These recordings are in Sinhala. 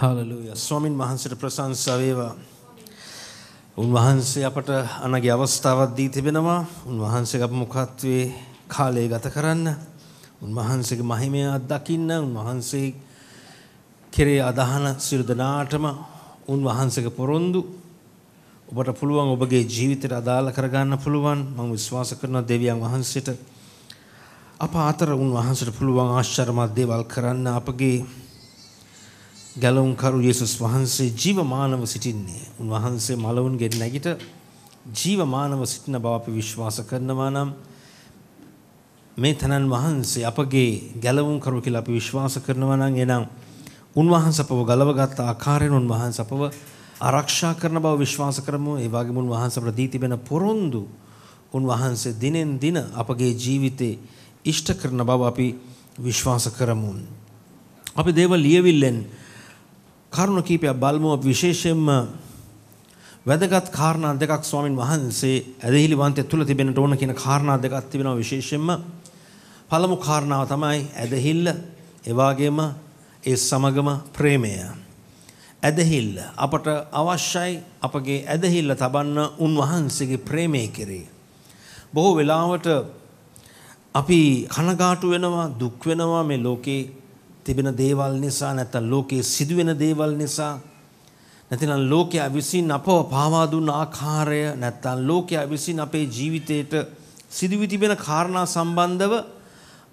හාලලූය ස්වාමින් වහන්සට ප්‍රශංසා වේවා. උන්වහන්සේ අපට අනගේ අවස්ථාවක් දී තිබෙනවා. උන්වහන්සේ අප මුඛත්වයේ කාලය ගත කරන්න. උන්වහන්සේගේ මහිමය අත්දකින්න උන්වහන්සේ කෙරේ අදහන සියලු දෙනාටම උන්වහන්සේගේ පොරොන්දු ඔබට පුළුවන් ඔබගේ ජීවිතයට අදාළ කරගන්න පුළුවන් මම විශ්වාස කරනවා දෙවියන් වහන්සේට අප අතර උන්වහන්සේට පුළුවන් ආශ්චර්යමත් දේවල් කරන්න අපගේ ගැලවුම්කරු යේසුස් වහන්සේ ජීවමානව සිටින්නේ. උන්වහන්සේ මලවුන්ගෙන් නැගිට ජීවමානව සිටින බව අපි විශ්වාස කරනවා නම් මේ තනන් වහන්සේ අපගේ ගැලවුම්කරු කියලා අපි විශ්වාස කරනවා නම් එනම් උන්වහන්සේ අපව ගලවගත් ආකාරයෙන් උන්වහන්සේ අපව ආරක්ෂා කරන බව විශ්වාස කරමු. ඒ වගේම උන්වහන්සේ අපට දී තිබෙන පොරොන්දු උන්වහන්සේ දිනෙන් දින අපගේ ජීවිතේ ඉෂ්ට කරන බව අපි විශ්වාස කරමු. අපි දේව ලියවිල්ලෙන් කරුණ කීපයක් බලමු විශේෂයෙන්ම වැදගත් කාරණා දෙකක් ස්වාමින් වහන්සේ ඇදහිලි වන්තය තුල තිබෙනට ඕන කියන කාරණා දෙකක් තිබෙනවා විශේෂයෙන්ම පළමු කාරණාව තමයි ඇදහිල්ල ඒ වගේම ඒ සමගම ප්‍රේමය ඇදහිල්ල අපට අවශ්‍යයි අපගේ ඇදහිල්ල තබන්න උන්වහන්සේගේ ප්‍රේමය කෙරේ බොහෝ වෙලාවට අපි කනගාටු වෙනවා දුක් වෙනවා මේ ලෝකේ තිබෙන දේවල් නිසා නැත්නම් ලෝකයේ සිදුවෙන දේවල් නිසා නැතිනම් ලෝකයා විසින් අපව පාවා දුන්න ආකාරය නැත්නම් ලෝකයා විසින් අපේ ජීවිතේට සිදුවි තිබෙන කාරණා සම්බන්ධව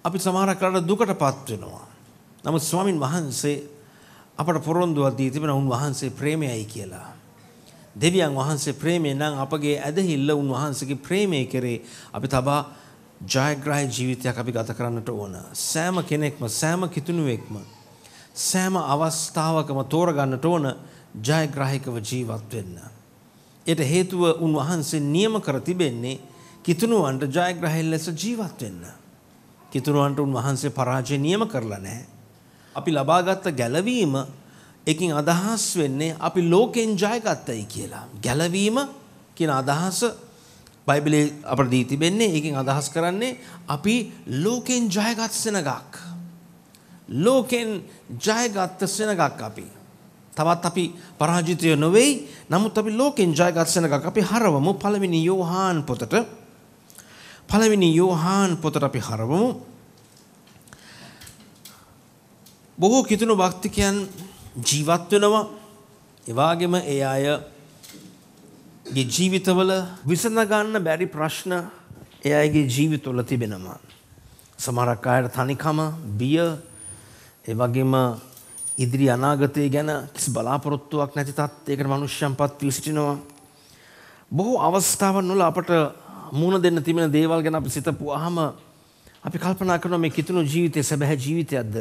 අපි සමහරක් රට දුකටපත් වෙනවා. නමුත් ස්වාමින් වහන්සේ අපට පොරොන්දුවක් දී තිබෙන උන් වහන්සේ ප්‍රේමයයි කියලා. දෙවියන් වහන්සේ ප්‍රේමය නම් අපගේ ඇදහිල්ල උන් වහන්සේගේ ප්‍රේමය කෙරේ අපි තබා ජයග්‍රහි ජීවිතයක් අපි ගත කරන්නට ඕන. සෑම කෙනෙක්ම සෑම කිතුණුවෙක්ම සෑම අවස්ථාවකම තෝරගන්නට ඕන ජයග්‍රාහිකව ජීවත් වෙන්න. එයට හේතුව උන්වහන්සේ නියම කර තිබෙන්නේ කිතුණුවන්ට ජයග්‍රහී ලෙස ජීවත් වෙන්න. කිතුණුවන්ට උන්වහන්සේ පරාජය නියම කරලා නැහැ. අපි ලබාගත් ගැලවීම එකින් අදහස් වෙන්නේ අපි ලෝකෙන් ජයගත්තයි කියලා. ගැලවීම කියන අදහස බයිබලේ අපට දී තිබෙන්නේ ඒකෙන් අදහස් කරන්නේ අපි ලෝකෙන් ජයගත් සෙනගක්. ලෝකෙන් ජයගත්ත සෙනගක් අපි. තවත් අපි පරාජිතය නොවෙයි නමුත් අපි ලෝකෙන් ජයගත් සෙනගක් අපි හරවමු පළවෙනි යෝහාන් පොතට පළවෙනි යෝහාන් පොතට අපි හරවමු. බොහෝ කිතුුණු භක්තිකයන් ජීවත් වෙනවා එවාගෙම ඒ අය ගේ ජීවිතවල විසඳගන්න බැරි ප්‍රශ්න ඒ අයගේ ජීවිතවල තිබෙනවා. සමහරක් අයට තනිකම, බිය, ඒ වගේම ඉදිරි අනාගතය ගැන කිසි බලාපොරොත්තුවක් නැති තත්යකට මනුෂ්‍යයන්පත් වී සිටිනවා. බොහෝ අවස්ථාවන් වල අපට මුණ දෙන්න තිබෙන දේවල් ගැන අපි සිතපුවාම අපි කල්පනා කරනවා මේ කිතුණු ජීවිතය සැබෑ ජීවිතයක්ද?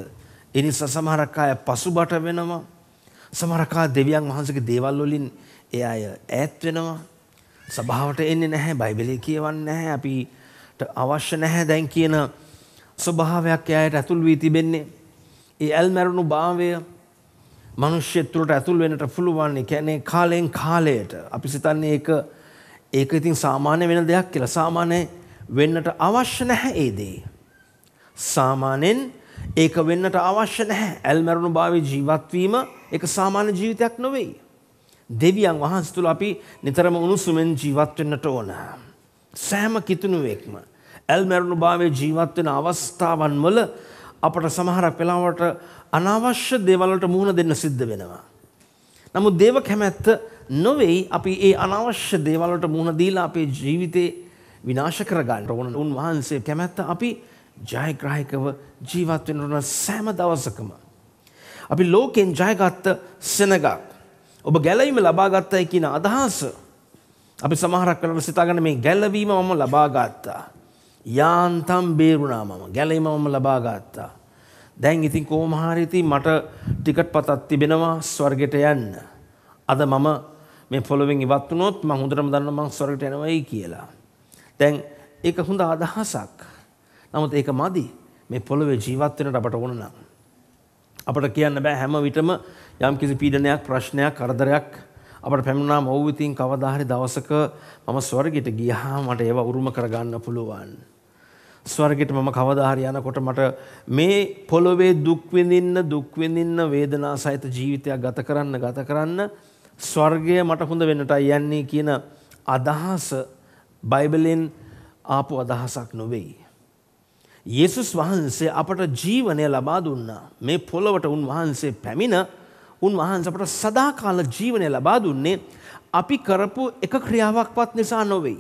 ඒ නිසා සමහරක් අය පසුබට වෙනවා. සමහරක් අය දෙවියන් වහන්සේගේ දේවල් වලින් ඒ අය ඈත් වෙනවා සභාවට එන්නේ නැහැ බයිබලේ කියවන්නේ නැහැ අපිට අවශ්‍ය නැහැ දැන් කියන ස්වභාවයක් එයාට ඇතුල් වී තිබෙන්නේ ඒ ඇල්මැරුණු භාවය මිනිස්සු තුළට ඇතුල් වෙන්නට පුළුවන් ඒ කියන්නේ කාලෙන් කාලයට අපි සිතන්නේ ඒක ඒක ඉතින් සාමාන්‍ය වෙන දෙයක් කියලා සාමාන්‍ය වෙන්නට අවශ්‍ය නැහැ ඒ දේ සාමාන්‍යයෙන් ඒක වෙන්නට අවශ්‍ය නැහැ ඇල්මැරුණු භාවයේ ජීවත් වීම ඒක සාමාන්‍ය ජීවිතයක් නෙවෙයි දෙවියන් වහන්සේ තුල අපි නිතරම උණුසුමෙන් ජීවත් වෙන්නට ඕන. සෑම කිතුණුවෙක්ම ඇල්මරුණු භාවයේ ජීවත් වෙන අවස්ථාවන් වල අපට සමහරක් වෙලාවට අනවශ්‍ය දේවල් වලට මුහුණ දෙන්න සිද්ධ වෙනවා. නමුත් දේව කැමැත්ත නොවේයි අපි ඒ අනවශ්‍ය දේවල් වලට මුහුණ දීලා අපේ ජීවිතේ විනාශ කරගන්න ඕන. උන්වහන්සේ කැමැත්ත අපි ජයග්‍රාහකව ජීවත් වෙන්න ඕන සෑම දවසකම. අපි ලෝකෙන් ජයගත්ත සෙනගක් ඔබ ගැලවීම ලබා ගත්තයි කියන අදහස අපි සමහරක් වෙලාවට සිතා ගන්න මේ ගැලවීම මම ලබා ගත්තා. යාන්තම් බේරුණා මම. ගැලවීම මම ලබා ගත්තා. දැන් ඉතින් කොහොම හරි ඉතින් මට ටිකට් පතක් තිබෙනවා ස්වර්ගයට යන්න. අද මම මේ ෆොලෝවින් ඉවත් වුණොත් මම හොඳටම දන්නවා මම ස්වර්ගයට යනවායි කියලා. දැන් ඒක හොඳ අදහසක්. නමුත් ඒක මදි. මේ පොළොවේ ජීවත් වෙනට අපට ඕන නම් අපට කියන්න බෑ හැම විටම යම් කිසි පීඩනයක් ප්‍රශ්නයක් කරදරයක් අපට පැමිණුණා මව් ඉතින් කවදා හරි දවසක මම ස්වර්ගයට ගියාම මට ඒව උරුම කරගන්න පුළුවන්. ස්වර්ගයට මම කවදා හරි යනකොට මට මේ පොළොවේ දුක් විඳින්න දුක් විඳින්න වේදනා සහිත ජීවිතයක් ගත කරන්න ගත කරන්න ස්වර්ගය මට හොඳ වෙන්නටයි යන්නේ කියන අදහස බයිබලෙන් ආපු අදහසක් නොවෙයි. යේසුස් වහන්සේ අපට ජීවනය ලබා දුන්නා. මේ පොළොවට උන්වහන්සේ පැමිණ උන්වහන්සේට සදාකාල ජීවනය ලබා දුන්නේ අපි කරපු එක ක්‍රියාවක්වත් නිසා නොවේ.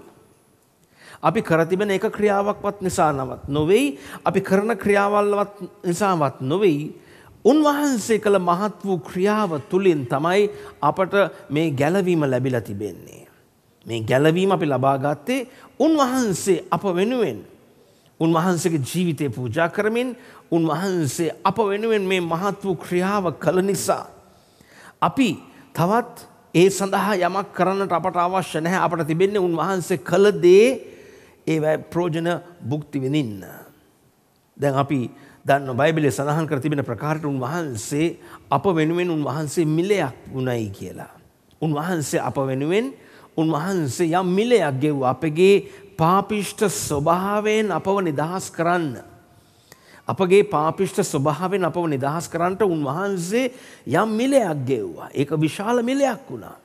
අපි කර තිබෙන එක ක්‍රියාවක්වත් නිසානවත් නොවේ. අපි කරන ක්‍රියාවල්වත් නිසාවත් නොවේ. උන්වහන්සේ කළ මහත් වූ ක්‍රියාව තුළින් තමයි අපට මේ ගැලවීම ලැබිලා තිබෙන්නේ. මේ ගැලවීම අපි ලබාගත්තේ උන්වහන්සේ අප වෙනුවෙන් උන්වහන්සේගේ ජීවිතය පූජා කරමින් උන්වහන්සේ අප වෙනුවෙන් මේ මහත් වූ ක්‍රියාව කළ නිසා අපි තවත් ඒ සඳහා යමක් කරන්නට අපට අවශ්‍ය නැහැ අපට තිබෙන්නේ උන්වහන්සේ කළ දේ ඒවැ ප්‍රෝජන භුක්ති විඳින්න. දැන් අපි දන්න බයිබලේ සඳහන් කර තිබෙන ප්‍රකාරයට උන්වහන්සේ අප වෙනුවෙන් උන්වහන්සේ මිලයක් වුණයි කියලා. උන්වහන්සේ අප වෙනුවෙන් උන්වහන්සේ යම් මිලයක් ගෙව්වා අපගේ පාපිෂ්ඨ ස්වභාවයෙන් අපව නිදහස් කරන්න. අපගේ පාපිෂ්ට ස්වභාවෙන් අපව නිදහස් කරන්නට උන්වහන්සේ යම් මිලයක් ගෙව්වා. ඒක විශාල මිලයක් වුණා.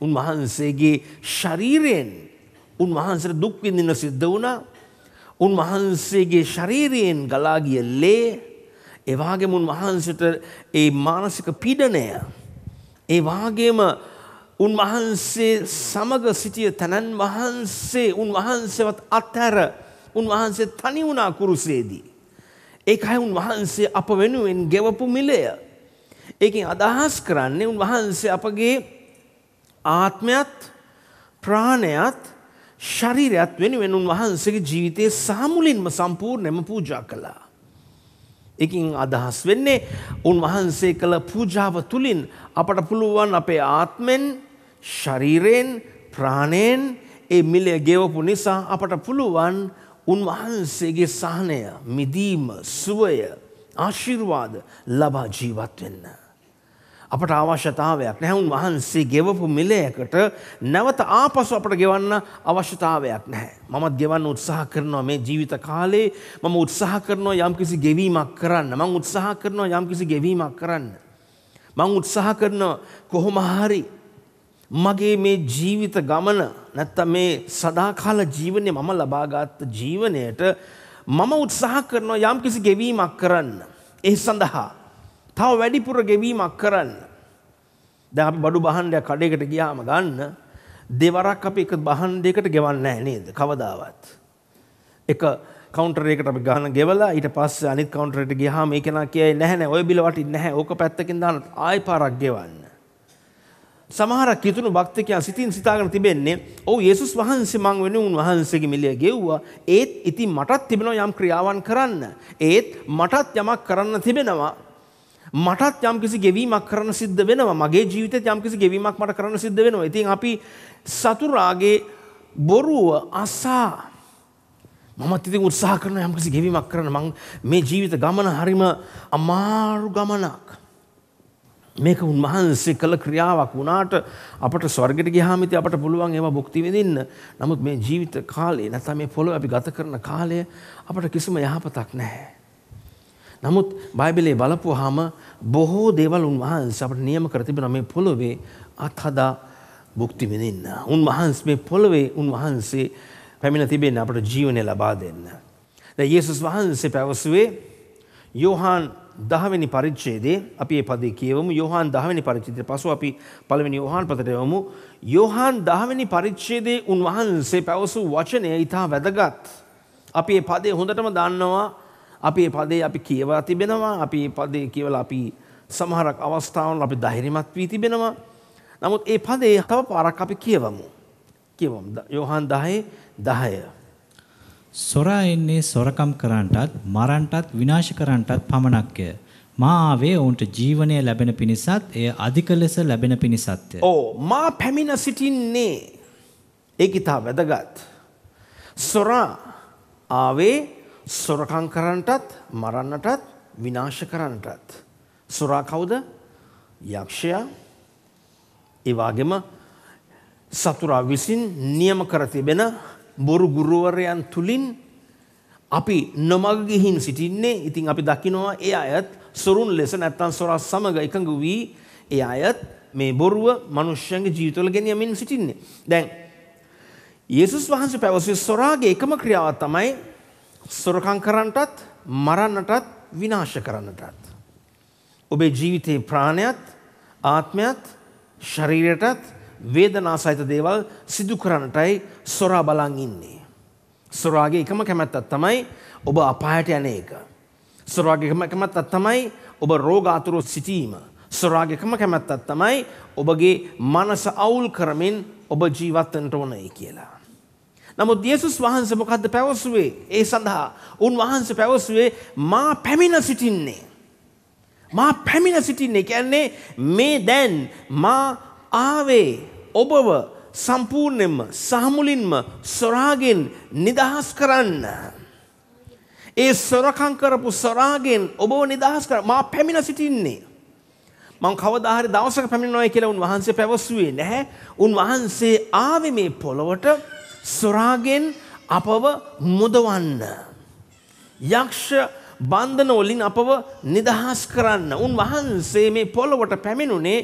උන්වහන්සේගේ ශරීරයෙන් උන්වහන්සේට දුක් විඳින්න සිද්ධ වුණා. උන්වහන්සේගේ ශරීරයෙන් ගලා ගිය ලේ ඒ වගේම උන්වහන්සේට ඒ මානසික පීඩනය ඒ වගේම උන්වහන්සේ සමග සිටිය තනන් වහන්සේ උන්වහන්සේවත් අතර උන්වහන්සේ තනි වුණා කුරුසේදී ඒකයි උන්වහන්සේ අප වෙනුවෙන් ගෙවපු මිලය. ඒකෙන් අදහස් කරන්නේ උන්වහන්සේ අපගේ ආත්මයත් ප්‍රාණයත් ශරීරයත් වෙනුවෙන් උන්වහන්සේගේ ජීවිතයේ සාමුලින්ම සම්පූර්ණයෙන්ම පූජා කළා. එකින් අදහස් වෙන්නේ උන්වහන්සේ කළ පූජාව තුළින් අපට පුළුවන් අපේ ආත්මෙන් ශරීරයෙන් ප්‍රාණයෙන් ඒ මිලය ගෙවපු නිසා අපට පුළුවන් උන්වහන්සේගේ සහනය මිදීම සුවය ආශිර්වාද ලබා ජීවත් වෙන්න. අපට අවශ්‍යතාවයක් නැහැ උන්වහන්සේ ගෙවපු මිලයකට නැවත ආපසු අපට ගෙවන්න අවශ්‍යතාවයක් නැහැ. මමත් ගෙවන්න උත්සාහ කරනවා මේ ජීවිත කාලේ මම උත්සාහ කරනවා යම්කිසි ගෙවීමක් කරන්න. මම උත්සාහ කරනවා යම්කිසි ගෙවීමක් කරන්න. මම උත්සාහ කරනවා කොහොම හරි මගේ මේ ජීවිත ගමන නැත්තම් මේ සදාකාල ජීවනය මම ලබාගත් ජීවනයට මම උත්සාහ කරනවා යම් කිසි ගෙවීමක් කරන්න. ඒ සඳහා තව වැඩිපුර ගෙවීමක් කරන්න. දැන් අපි බඩු බහණ්ඩයක් කඩේකට ගියාම ගන්න දෙවරක් අපි එක බහණ්ඩයකට ගෙවන්නේ නැහැ නේද? කවදාවත්. එක කවුන්ටර් එකකට අපි ගහන ගෙවලා ඊට පස්සේ අනිත් කවුන්ටරේට ගියාම ඒක නා කියයි නැහැ නෑ ඔය බිල වටින්නේ නැහැ. ඕක පැත්තකින් දාන්න ආයෙ පාරක් ගෙවන්න. සමහර කිතුුණු භක්තිකයන් සිතින් සිතාගෙන තිබෙන්නේ ඕ ඒසුස් වහන්සේ මං වෙන උන් වහන්සේගේ මිලිය ගෙව්වා ඒත් ඉතින් මටත් තිබෙනවා යම් ක්‍රියාවන් කරන්න. ඒත් මටත් යමක් කරන්න තිබෙනවා. මටත් යම් කිසි ගෙවීමක් කරන්න සිද්ධ වෙනවා මගේ ජීවිතය යම් කිසි ගෙවීමක් මට කරන්න සිද්ධ වෙනවා. ඉතින් අපි සතුරාගේ බොරුව අසා මමත් ඉතින් උත්සාහ කරන යම් කිසි ගෙවීමක් කරන්න මං මේ ජීවිත ගමන හරිම අමාරු ගමනක්. මේක උන්වහන්සේ කළ ක්‍රියාවක් වුණාට අපට ස්වර්ගයට ගියාම ඉතින් අපට පුළුවන් ඒවා භුක්ති විඳින්න. නමුත් මේ ජීවිත කාලේ නැත්නම් මේ පොළොව අපි ගත කරන කාලය අපට කිසිම යහපතක් නැහැ. නමුත් බයිබලයේ බලපුවාම බොහෝ දේවල් උන්වහන්සේ අපට නියම කර තිබෙනවා මේ පොළොවේ අත්හදා භුක්ති විඳින්න. උන්වහන්සේ මේ පොළොවේ උන්වහන්සේ පැමිණ තිබෙන අපට ජීවනය ලබා දෙන්න. දැන් යේසුස් වහන්සේ පැවසුවේ යෝහාන් දහවැනි පරිච්ඡේදයේ අපි මේ පදේ කියවමු යෝහාන් දහවැනි පරිච්ඡේදයට පසු අපි පළවෙනි යෝහාන් පදයට යවමු යෝහාන් දහවැනි පරිච්ඡේදයේ උන්වහන්සේ පැවසූ වචනය ඊටා වැදගත් අපි මේ පදේ හොඳටම දන්නවා අපි මේ පදේ අපි කියවලා තිබෙනවා අපි මේ පදේ කියවලා අපි සමහරක් අවස්ථාවල අපි ධෛර්යමත් වී තිබෙනවා නමුත් මේ පදේ තව පාරක් අපි කියවමු කියවමු යෝහාන් 10 10 සොරා එන්නේ සොරකම් කරන්නටත් මරන්නටත් විනාශ කරන්නටත් පමණක්ය. මා ආවේ ඔවුන්ට ජීවනය ලැබෙන පිණිසත් එය අධික ලෙස ලැබෙන පිණිසත්ය. ඕ මා පැමිණ සිටින්නේ ඒක ඉතා වැදගත්. සොරා ආවේ සොරකම් කරන්නටත් මරන්නටත් විනාශ කරන්නටත්. සොරා කවුද? යක්ෂයා. ඒ වගේම සතුරා විසින් නියම කර තිබෙන බොරු ගුරුවරයන් තුලින් අපි නොමග ගිහින් සිටින්නේ ඉතින් අපි දකිනවා ඒ අයත් සොරුන් ලෙස නැත්තම් සොරා සමග එකඟ වී ඒ අයත් මේ බොරුව මනුෂ්‍යයන්ගේ ජීවිතවල ගෙනියමින් සිටින්නේ. දැන් යේසුස් වහන්සේ පැවසුවේ සොරාගේ එකම ක්‍රියාව තමයි සොරකම් කරන්නටත් මරන්නටත් විනාශ කරන්නටත්. ඔබේ ජීවිතේ ප්‍රාණයත් ආත්මයත් ශරීරයටත් වේදනා සහිත දේවල් සිදු කරන්නටයි සොරා බලන් ඉන්නේ. සොරාගේ එකම කැමැත්තක් තමයි ඔබ අපායට යන එක. සොරාගේ එකම කැමැත්තක් තමයි ඔබ රෝගාතුරව සිටීම. සොරාගේ එකම කැමැත්තක් තමයි ඔබගේ මනස අවුල් කරමින් ඔබ ජීවත් වෙන්න ඕනේ කියලා. නමුත් යේසුස් වහන්සේ මොකද්ද පැවසුවේ? ඒ සඳහා උන්වහන්සේ පැවසුවේ මා පැමිණ සිටින්නේ. මා පැමිණ සිටින්නේ කියන්නේ මේ දැන් මා ආවේ ඔබව සම්පූර්ණයෙන්ම සහමුලින්ම සොරාගෙන් නිදහස් කරන්න. ඒ සොරකම් කරපු සොරාගෙන් ඔබව නිදහස් කර මා පැමිණ සිටින්නේ. මං කවදාහරි දවසක පැමිණෙනවා කියලා උන්වහන්සේ පැවසුවේ නැහැ. උන්වහන්සේ ආවේ මේ පොළවට සොරාගෙන් අපව මුදවන්න. යක්ෂ බන්ධන වලින් අපව නිදහස් කරන්න. උන්වහන්සේ මේ පොළොවට පැමිණුනේ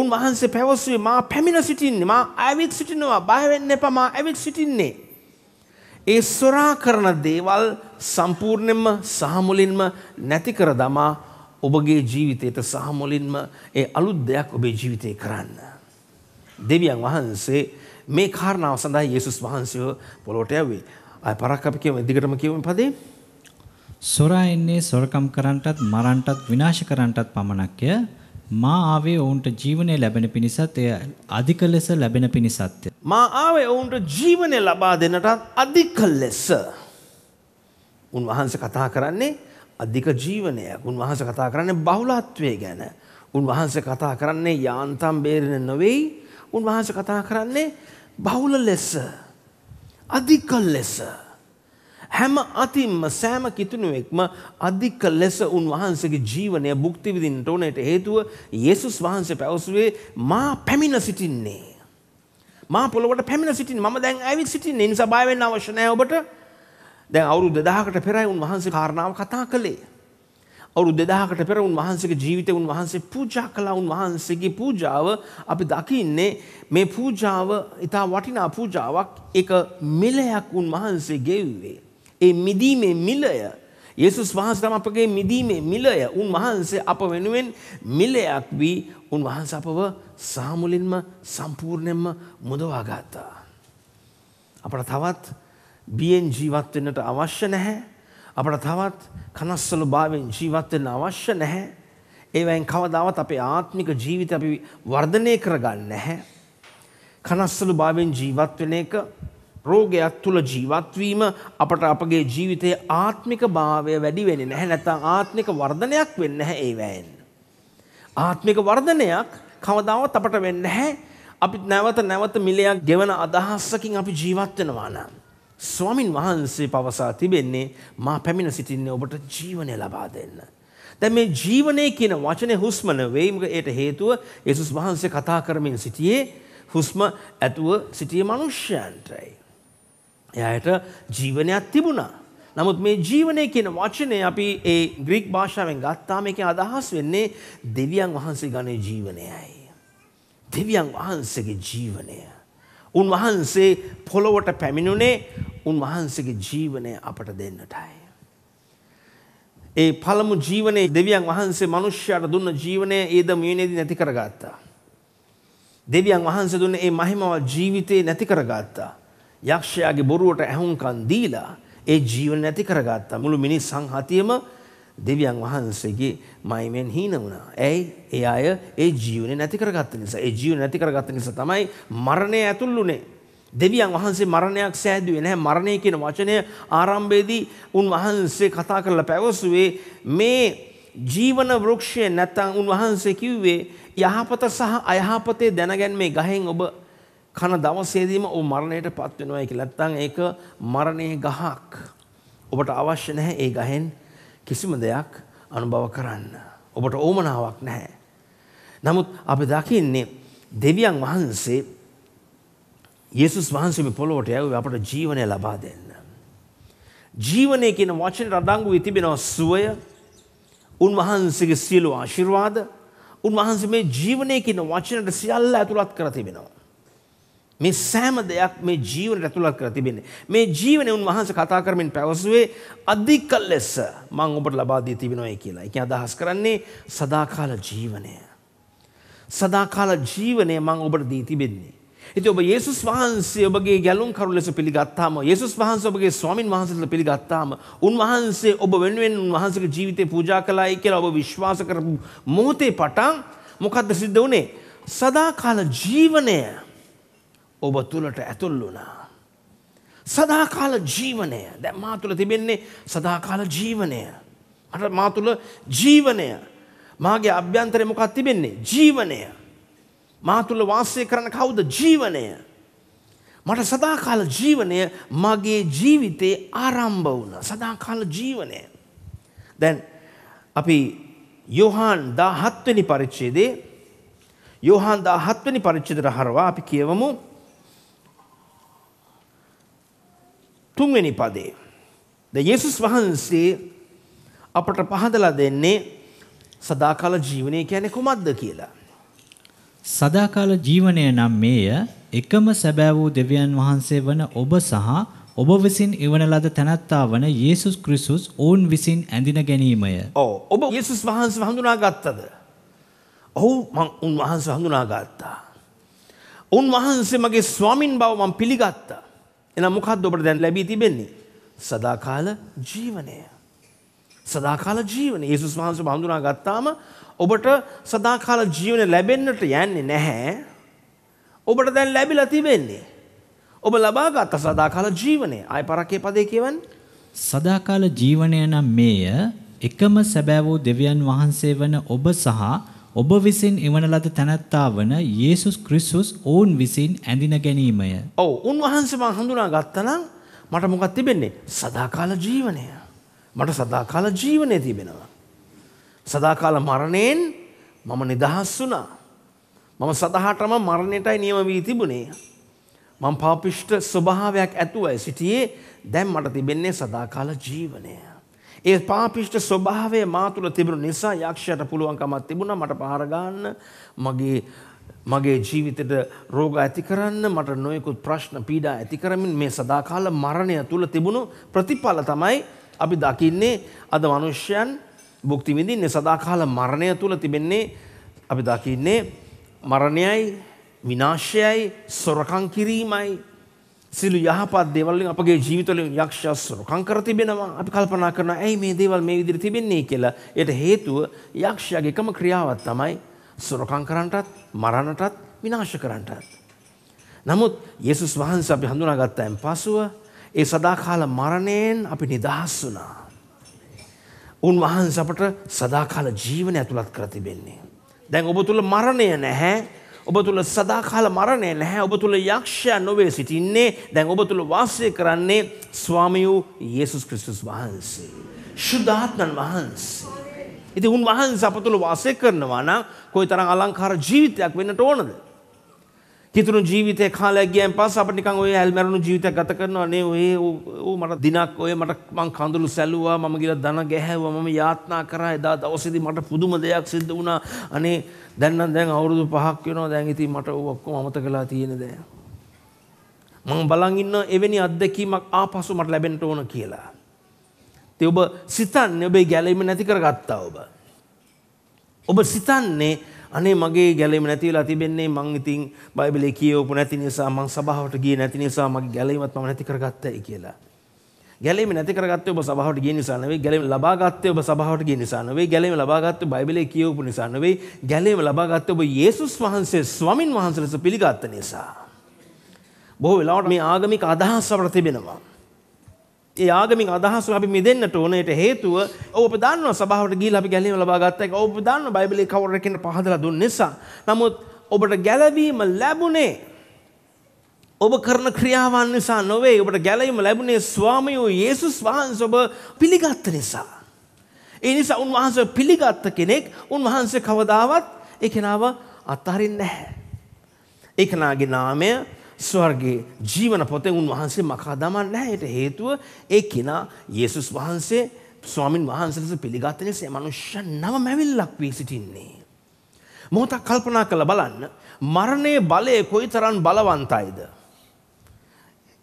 උන්වහන්සේ පැවසුවේ මා පැමිණ සිටින්නේ මා ඇවිත් සිටිනවා බය වෙන්න එපා මා ඇවිත් සිටින්නේ. ඒ සොරා කරන දේවල් සම්පූර්ණයෙන්ම සහ මුලින්ම නැති කර දමා ඔබගේ ජීවිතයට සහ මුලින්ම ඒ අලුත් දෙයක් ඔබේ ජීවිතේ කරන්න. දෙවියන් වහන්සේ මේ කාරණාව සඳහා යේසුස් වහන්සේව පොළොවට යවුවේ. අය පරක් අපි කියමු දිගටම කියමු පදේ. සොරා එන්නේ සොරකම් කරන්නටත් මරන්නටත් විනාශ කරන්නටත් පමණක්ය. මා ආවේ ඔවුන්ට ජීවනය ලැබෙන පිණිසත් එය අධික ලෙස ලැබෙන පිණිසත්ය. මා ආවේ ඔවුන්ට ජීවනය ලබා දෙන්නටත් අධික ලෙස. උන්වහන්සේ කතා කරන්නේ අධික ජීවනයක්. උන්වහන්සේ කතා කරන්නේ බහුලත්වයේ ගැන. උන්වහන්සේ කතා කරන්නේ යාන්තම් බේරෙන නොවේයි. උන්වහන්සේ කතා කරන්නේ බහුල ලෙස. අධික ලෙස. හැම අතින්ම සෑම කිතුණුවෙක්ම අධික ලෙස උන්වහන්සේගේ ජීවනය භුක්ති විඳින්නට ඕනට හේතුව යේසුස් වහන්සේ පැවසුවේ මා පැමිණ සිටින්නේ. මා පොළොවට පැමිණ සිටින් මම දැන් ඇවිත් සිටින්නේ නිසා බය වෙන්න අවශ්‍ය නැහැ ඔබට. දැන් අවුරුදු 2000කට පෙරයි උන්වහන්සේ කාරණාව කතා කළේ. අවුරුදු 2000කට පෙර උන්වහන්සේගේ ජීවිතය උන්වහන්සේ පූජා කළා උන්වහන්සේගේ පූජාව අපි දකින්නේ මේ පූජාව ඊට වටිනා පූජාවක් ඒක මිලයක් උන්වහන්සේ ගෙව්වේ ඒ මිදීමේ මිලය යේසුස් වහන්සේ තම අපගේ මිදීමේ මිලය උන්වහන්සේ අප වෙනුවෙන් මිලයක් වී උන්වහන්සේ අපව සාමුලින්ම සම්පූර්ණයෙන්ම මුදවා ගත්තා. අපට තවත් බියෙන් ජීවත් වෙන්නට අවශ්‍ය නැහැ. අපට තවත් කනස්සලු භාවයෙන් ජීවත් වෙන්න අවශ්‍ය නැහැ. ඒවෙන් කවදාවත් අපේ ආත්මික ජීවිත අපි වර්ධනය කරගන්න නැහැ. කනස්සලු භාවයෙන් ජීවත් වෙන එක රෝගයක් තුළ ජීවත්වීම අපට අපගේ ජීවිතයේ ආත්මික භාවය වැඩි වෙන්නේ නැහැ නැත්නම් ආත්මික වර්ධනයක් වෙන්නේ නැහැ ඒ වැයෙන්. ආත්මික වර්ධනයක් කවදාවත් අපට වෙන්නේ නැහැ. අපි නැවත නැවත මිලයක් ගෙවන අදහසකින් අපි ජීවත් වෙනවා නම් ස්වාමින් වහන්සේ පවසා තිබෙන්නේ මා පැමිණ සිටින්නේ ඔබට ජීවනය ලබා දෙන්න. දැන් මේ ජීවනය කියන වචනේ හුස්ම නෙවෙයි ඒට හේතුව යේසුස් වහන්සේ කතා කරමින් සිටියේ හුස්ම ඇතුව සිටියේ මිනිස්යන්ටයි. එයායට ජීවනයක් තිබුණා. නමුත් මේ ජීවනය කියන වචනේ අපි ඒ ග්‍රීක් භාෂාවෙන් ගත්තාම එකේ අදහස් වෙන්නේ දෙවියන් වහන්සේ ගණේ ජීවනයයි. දෙවියන් වහන්සේගේ ජීවනය. උන්වහන්සේ පොළොවට පැමිණුනේ උන්වහන්සේගේ ජීවනය අපට දෙන්නටයි. ඒ පළමු ජීවනයේ දෙවියන් වහන්සේ මනුෂ්‍යයාට දුන්න ජීවනය ඒද මියනේදී නැති කරගත්තා. දෙවියන් වහන්සේ දුන්න ඒ මහිමවත් ජීවිතේ නැති කරගත්තා. යක්ෂයාගේ බොරුවට ඇහුම්කන් දීලා ඒ ජීවන නැති කරගත්තා. මුළු මිනිස් සංහතියම දෙවියන් වහන්සේගේ මයිමෙන් හීන වුණා. ඇයි? ඒ අය ඒ ජීවනේ නැති කරගත්ත නිසා. ඒ ජීවන නැති කරගත්ත නිසා තමයි මරණය ඇතුළුනේ. දෙවියන් වහන්සේ මරණයක් සෑදුවේ නැහැ. මරණය කියන වචනය ආරම්භයේදී උන් වහන්සේ කතා කරලා පැවසුවේ මේ ජීවන වෘක්ෂය නැත්තම් උන් වහන්සේ කිව්වේ යහපත සහ අයහපතේ දැනගැන්මේ ගහෙන් ඔබ කන දවසේදීම ඔබ මරණයට පත් වෙනවා කියලා. නැත්නම් ඒක මරණයේ ගහක්. ඔබට අවශ්‍ය නැහැ ඒ ගහෙන් කිසිම දෙයක් අනුභව කරන්න. ඔබට ඕමනාවක් නැහැ. නමුත් අපි දකින්නේ දෙවියන් වහන්සේ යේසුස් වහන්සේ මේ පොළොවට යවුවේ අපට ජීවනය ලබා දෙන්න. ජීවනය කියන වචනේ රඩංගු වී තිබෙනවා සුවය, උන්වහන්සේගේ සියලු ආශිර්වාද, උන්වහන්සේ මේ ජීවනය කියන වචනට සියල්ල ඇතුළත් කර තිබෙනවා. මේ සෑම දෙයක් මේ ජීවනට ඇතුළත් කරලා තිබෙන්නේ. මේ ජීවනයේ උන්වහන්සේ කතා කරමින් පැවසුවේ අධික ලෙස මම ඔබට ලබා දී තිබෙනවායි කියලා. ඒකෙන් අදහස් කරන්නේ සදාකාල ජීවනය. සදාකාල ජීවනය මම ඔබට දී තිබෙන්නේ. ඉතින් ඔබ යේසුස් වහන්සේ ඔබගේ ගැලුම් කරුණ ලෙස පිළිගත්තාම යේසුස් වහන්සේ ඔබගේ ස්වාමින් වහන්සේට පිළිගත්තාම උන්වහන්සේ ඔබ වෙනුවෙන් උන්වහන්සේගේ ජීවිතේ පූජා කළායි කියලා ඔබ විශ්වාස කරපු මොහොතේ පටන් මොකද්ද සිද්ධ වුනේ? සදාකාල ජීවනය ඔබ තුළට ඇතුල් වුණා. සදාකාල ජීවනය දැ මා තුළ තිබෙන්නේ සදාකාල ජීවනය. අට මා තුළ ජීවනය මාගේ අභ්‍යන්තරය මොකක් තිබෙන්නේ ජීවනය. මා තුළ වාසය කරන කවුද ජීවනය. මට සදාකාල ජීවනය මගේ ජීවිතේ ආරම්භ වුණ සදාකාල ජීවනය. දැන් අපි යොහන් දා හත්වනි පරිච්චේදේ යොහන් දා හත්වනි පරිච්චිදර හරවා අපි කියවමු තුන්වෙනි පදේ. ද යේසුස් වහන්සේ අපට පහදලා දෙන්නේ සදාකාල ජීවනය කියන්නේ කුමක්ද කියලා. සදාකාල ජීවනය නම් මේය එකම සැබෑ වූ දෙවියන් වහන්සේ වන ඔබ සහ ඔබ විසින් ඉවන ලද තැනැත්තා වන යේසුස් ක්‍රිස්තුස් ඔවුන් විසින් ඇඳින ගැනීමය. ඔව් ඔබ යේසුස් වහන්සේ හඳුනාගත්තද? ඔව් මං උන්වහන්සේ හඳුනාගත්තා. උන්වහන්සේ මගේ ස්වාමින් බව මම පිළිගත්තා. එනම් මොකක්ද ඔබට දැන් ලැබී තිබෙන්නේ? සදාකාල ජීවනය. සදාකාල ජීවනය. යේසුස් වහන්සේ හඳුනා ගත්තාම ඔබට සදාකාල ජීවනය ලැබෙන්නට යන්නේ නැහැ. ඔබට දැන් ලැබිලා තිබෙන්නේ. ඔබ ලබා ගත්ත සදාකාල ජීවනය. ආය පරක්කේ පදේ කියවන්නේ. සදාකාල ජීවනය නම් මේය එකම සැබෑ වූ දෙවියන් වහන්සේ වන ඔබ සහ ඔබ විසින් එවන ලද තැනැත්තා වන යේසුස් ක්‍රිස්සුස් ඔවුන් විසින් ඇඳින ගැනීමය. ඔව් උන්වහන්සේ මං හඳුනා ගත්තනම් මට මොකක් තිබෙන්නේ? සදාකාල ජීවනය. මට සදාකාල ජීවනය තිබෙනවා. සදාකාල මරණයෙන් මම නිදහස් වුණා. මම සදහටම මරණයටයි නියම වී තිබුණේ. මං පාපිෂ්ඨ ස්වභාවයක් ඇතුවයි සිටියේ. දැන් මට තිබෙන්නේ සදාකාල ජීවනය. ඒ පාපිෂ්ඨ ස්වභාවය මා තුළ තිබුණු නිසා යක්ෂයට පුළුවන්කමක් තිබුණා මට පහර ගන්න මගේ මගේ ජීවිතයට රෝග ඇති කරන්න මට නොයෙකුත් ප්‍රශ්න පීඩා ඇති කරමින් මේ සදාකාල මරණය තුළ තිබුණු ප්‍රතිඵල තමයි අපි දකින්නේ අද මනුෂ්‍යයන් භුක්ති විඳින්නේ සදාකාල මරණය තුළ තිබෙන්නේ අපි දකින්නේ මරණයයි විනාශයයි සොරකම් කිරීමයි සිළු යහපත් දේවල් වලින් අපගේ ජීවිතවලින් යක්ෂස්වරු කංකර තිබෙනවා. අපි කල්පනා කරනවා ඇයි මේ දේවල් මේ විදිහට තිබෙන්නේ කියලා. ඒට හේතුව යක්ෂයාගේ එකම ක්‍රියාවක් තමයි සොරකම් කරන්නටත්, මරණටත්, විනාශ කරන්නටත්. නමුත් යේසුස් වහන්සේ අපි හඳුනාගත්තයින් පසුව ඒ සදාකාල මරණයෙන් අපි නිදහස් වුණා. උන්වහන්සේ අපට සදාකාල ජීවන ඇතුළත් කර තිබෙන්නේ. දැන් ඔබ තුල මරණය නැහැ. ඔබ තුළ සදාකාල මරණය නැහැ ඔබ තුළ යක්ෂයා නොවේ සිටින්නේ දැන් ඔබ තුළ වාසය කරන්නේ ස්වාමියූ යේසුස් ක්‍රිස්තුස් වහන්සේ. ශුද්ධාත්මන් වහන්සේ. ඉති උන් වහන්ස අප තුළ වාසය කරනවා නම් කොයි තරම් අලංකාර ජීවිතයක් වෙන්නට ඕනද. කිතුුණු ජීවිතය කාලයක් ගියන් පස්ස අප නිකන් ඔය ඇල්මැරුණු ජීවිතය ගත කරනවා නේ ඔය ඌ මට දිනක් ඔය මට මං කඳුළු සැලුවා මම ගිල දන ගැහැව මම යාත්නා කරා එදා දවසේදී මට පුදුම දෙයක් සිද්ධ වුණා අනේ දැන් නම් දැන් අවුරුදු 5ක් වෙනවා දැන් ඉතින් මට ඌ ඔක්කොම අමතකලා තියෙන දේ මං බලන් ඉන්න එවැනි අත්දැකීමක් ආපසු මට ලැබෙන්න ඕන කියලා ඉතින් ඔබ සිතන්නේ ඔබේ ගැලීම නැති කරගත්තා ඔබ ඔබ සිතන්නේ අනේ මගේ ගැලීම නැති වෙලා තිබෙන්නේ මං ඉතින් බයිබලේ කියවපු නැති නිසා මං සභාවට ගියේ නැති නිසා මගේ ගැලීමත් මම නැති කරගත්තයි කියලා. ගැලීම නැති කරගත්තේ ඔබ සභාවට ගිය නිසා නෙවෙයි ගැලීම ලබා ගත්තේ ඔබ සභාවට ගිය නිසා නෙවෙයි ගැලීම ලබා ගත්තේ බයිබලේ කියවපු නිසා නෙවෙයි ගැලීම ලබා ගත්තේ ඔබ යේසුස් වහන්සේ ස්වාමින් වහන්සේ ලෙස පිළිගත් නිසා. බොහෝ වෙලාවට මේ ආගමික අදහස් අපට තිබෙනවා. ඒ ආගමින් අදහස අපි මිදෙන්නට ඕන ඒට හේතුව ඔබ දන්නවා සභාවට ගිහිල්ලා අපි ගැලවීම ලබා ගත්ත එක ඔබ දන්නවා බයිබලයේ කවුරු රකින්න පහදලා දුන්න නිසා නමුත් ඔබට ගැලවීම ලැබුණේ ඔබ කරන ක්‍රියාවන් නිසා නොවේ ඔබට ගැලවීම ලැබුණේ ස්වාමියෝ යේසුස් වහන්සේ ඔබ පිළිගත්ත නිසා ඒ නිසා උන්වහන්සේ පිළිගත්ත කෙනෙක් උන්වහන්සේ කවදාවත් ඒ කෙනාව අත්හරින්නේ නැහැ ඒ කෙනාගේ නාමය ස්වර්ගේ ජීවන පොතේ උන්වහන්සේ මකා දමන්නේ නැහැ. ඒට හේතුව ඒ කිනා යේසුස් වහන්සේ ස්වාමින් වහන්සේ ලෙස පිළිගත් නිසා මනුෂ්‍ය නම මැවිල්ලක් වී සිටින්නේ. මොහොතක් කල්පනා කරලා බලන්න මරණයේ බලය කොයිතරම් බලවන්තයිද?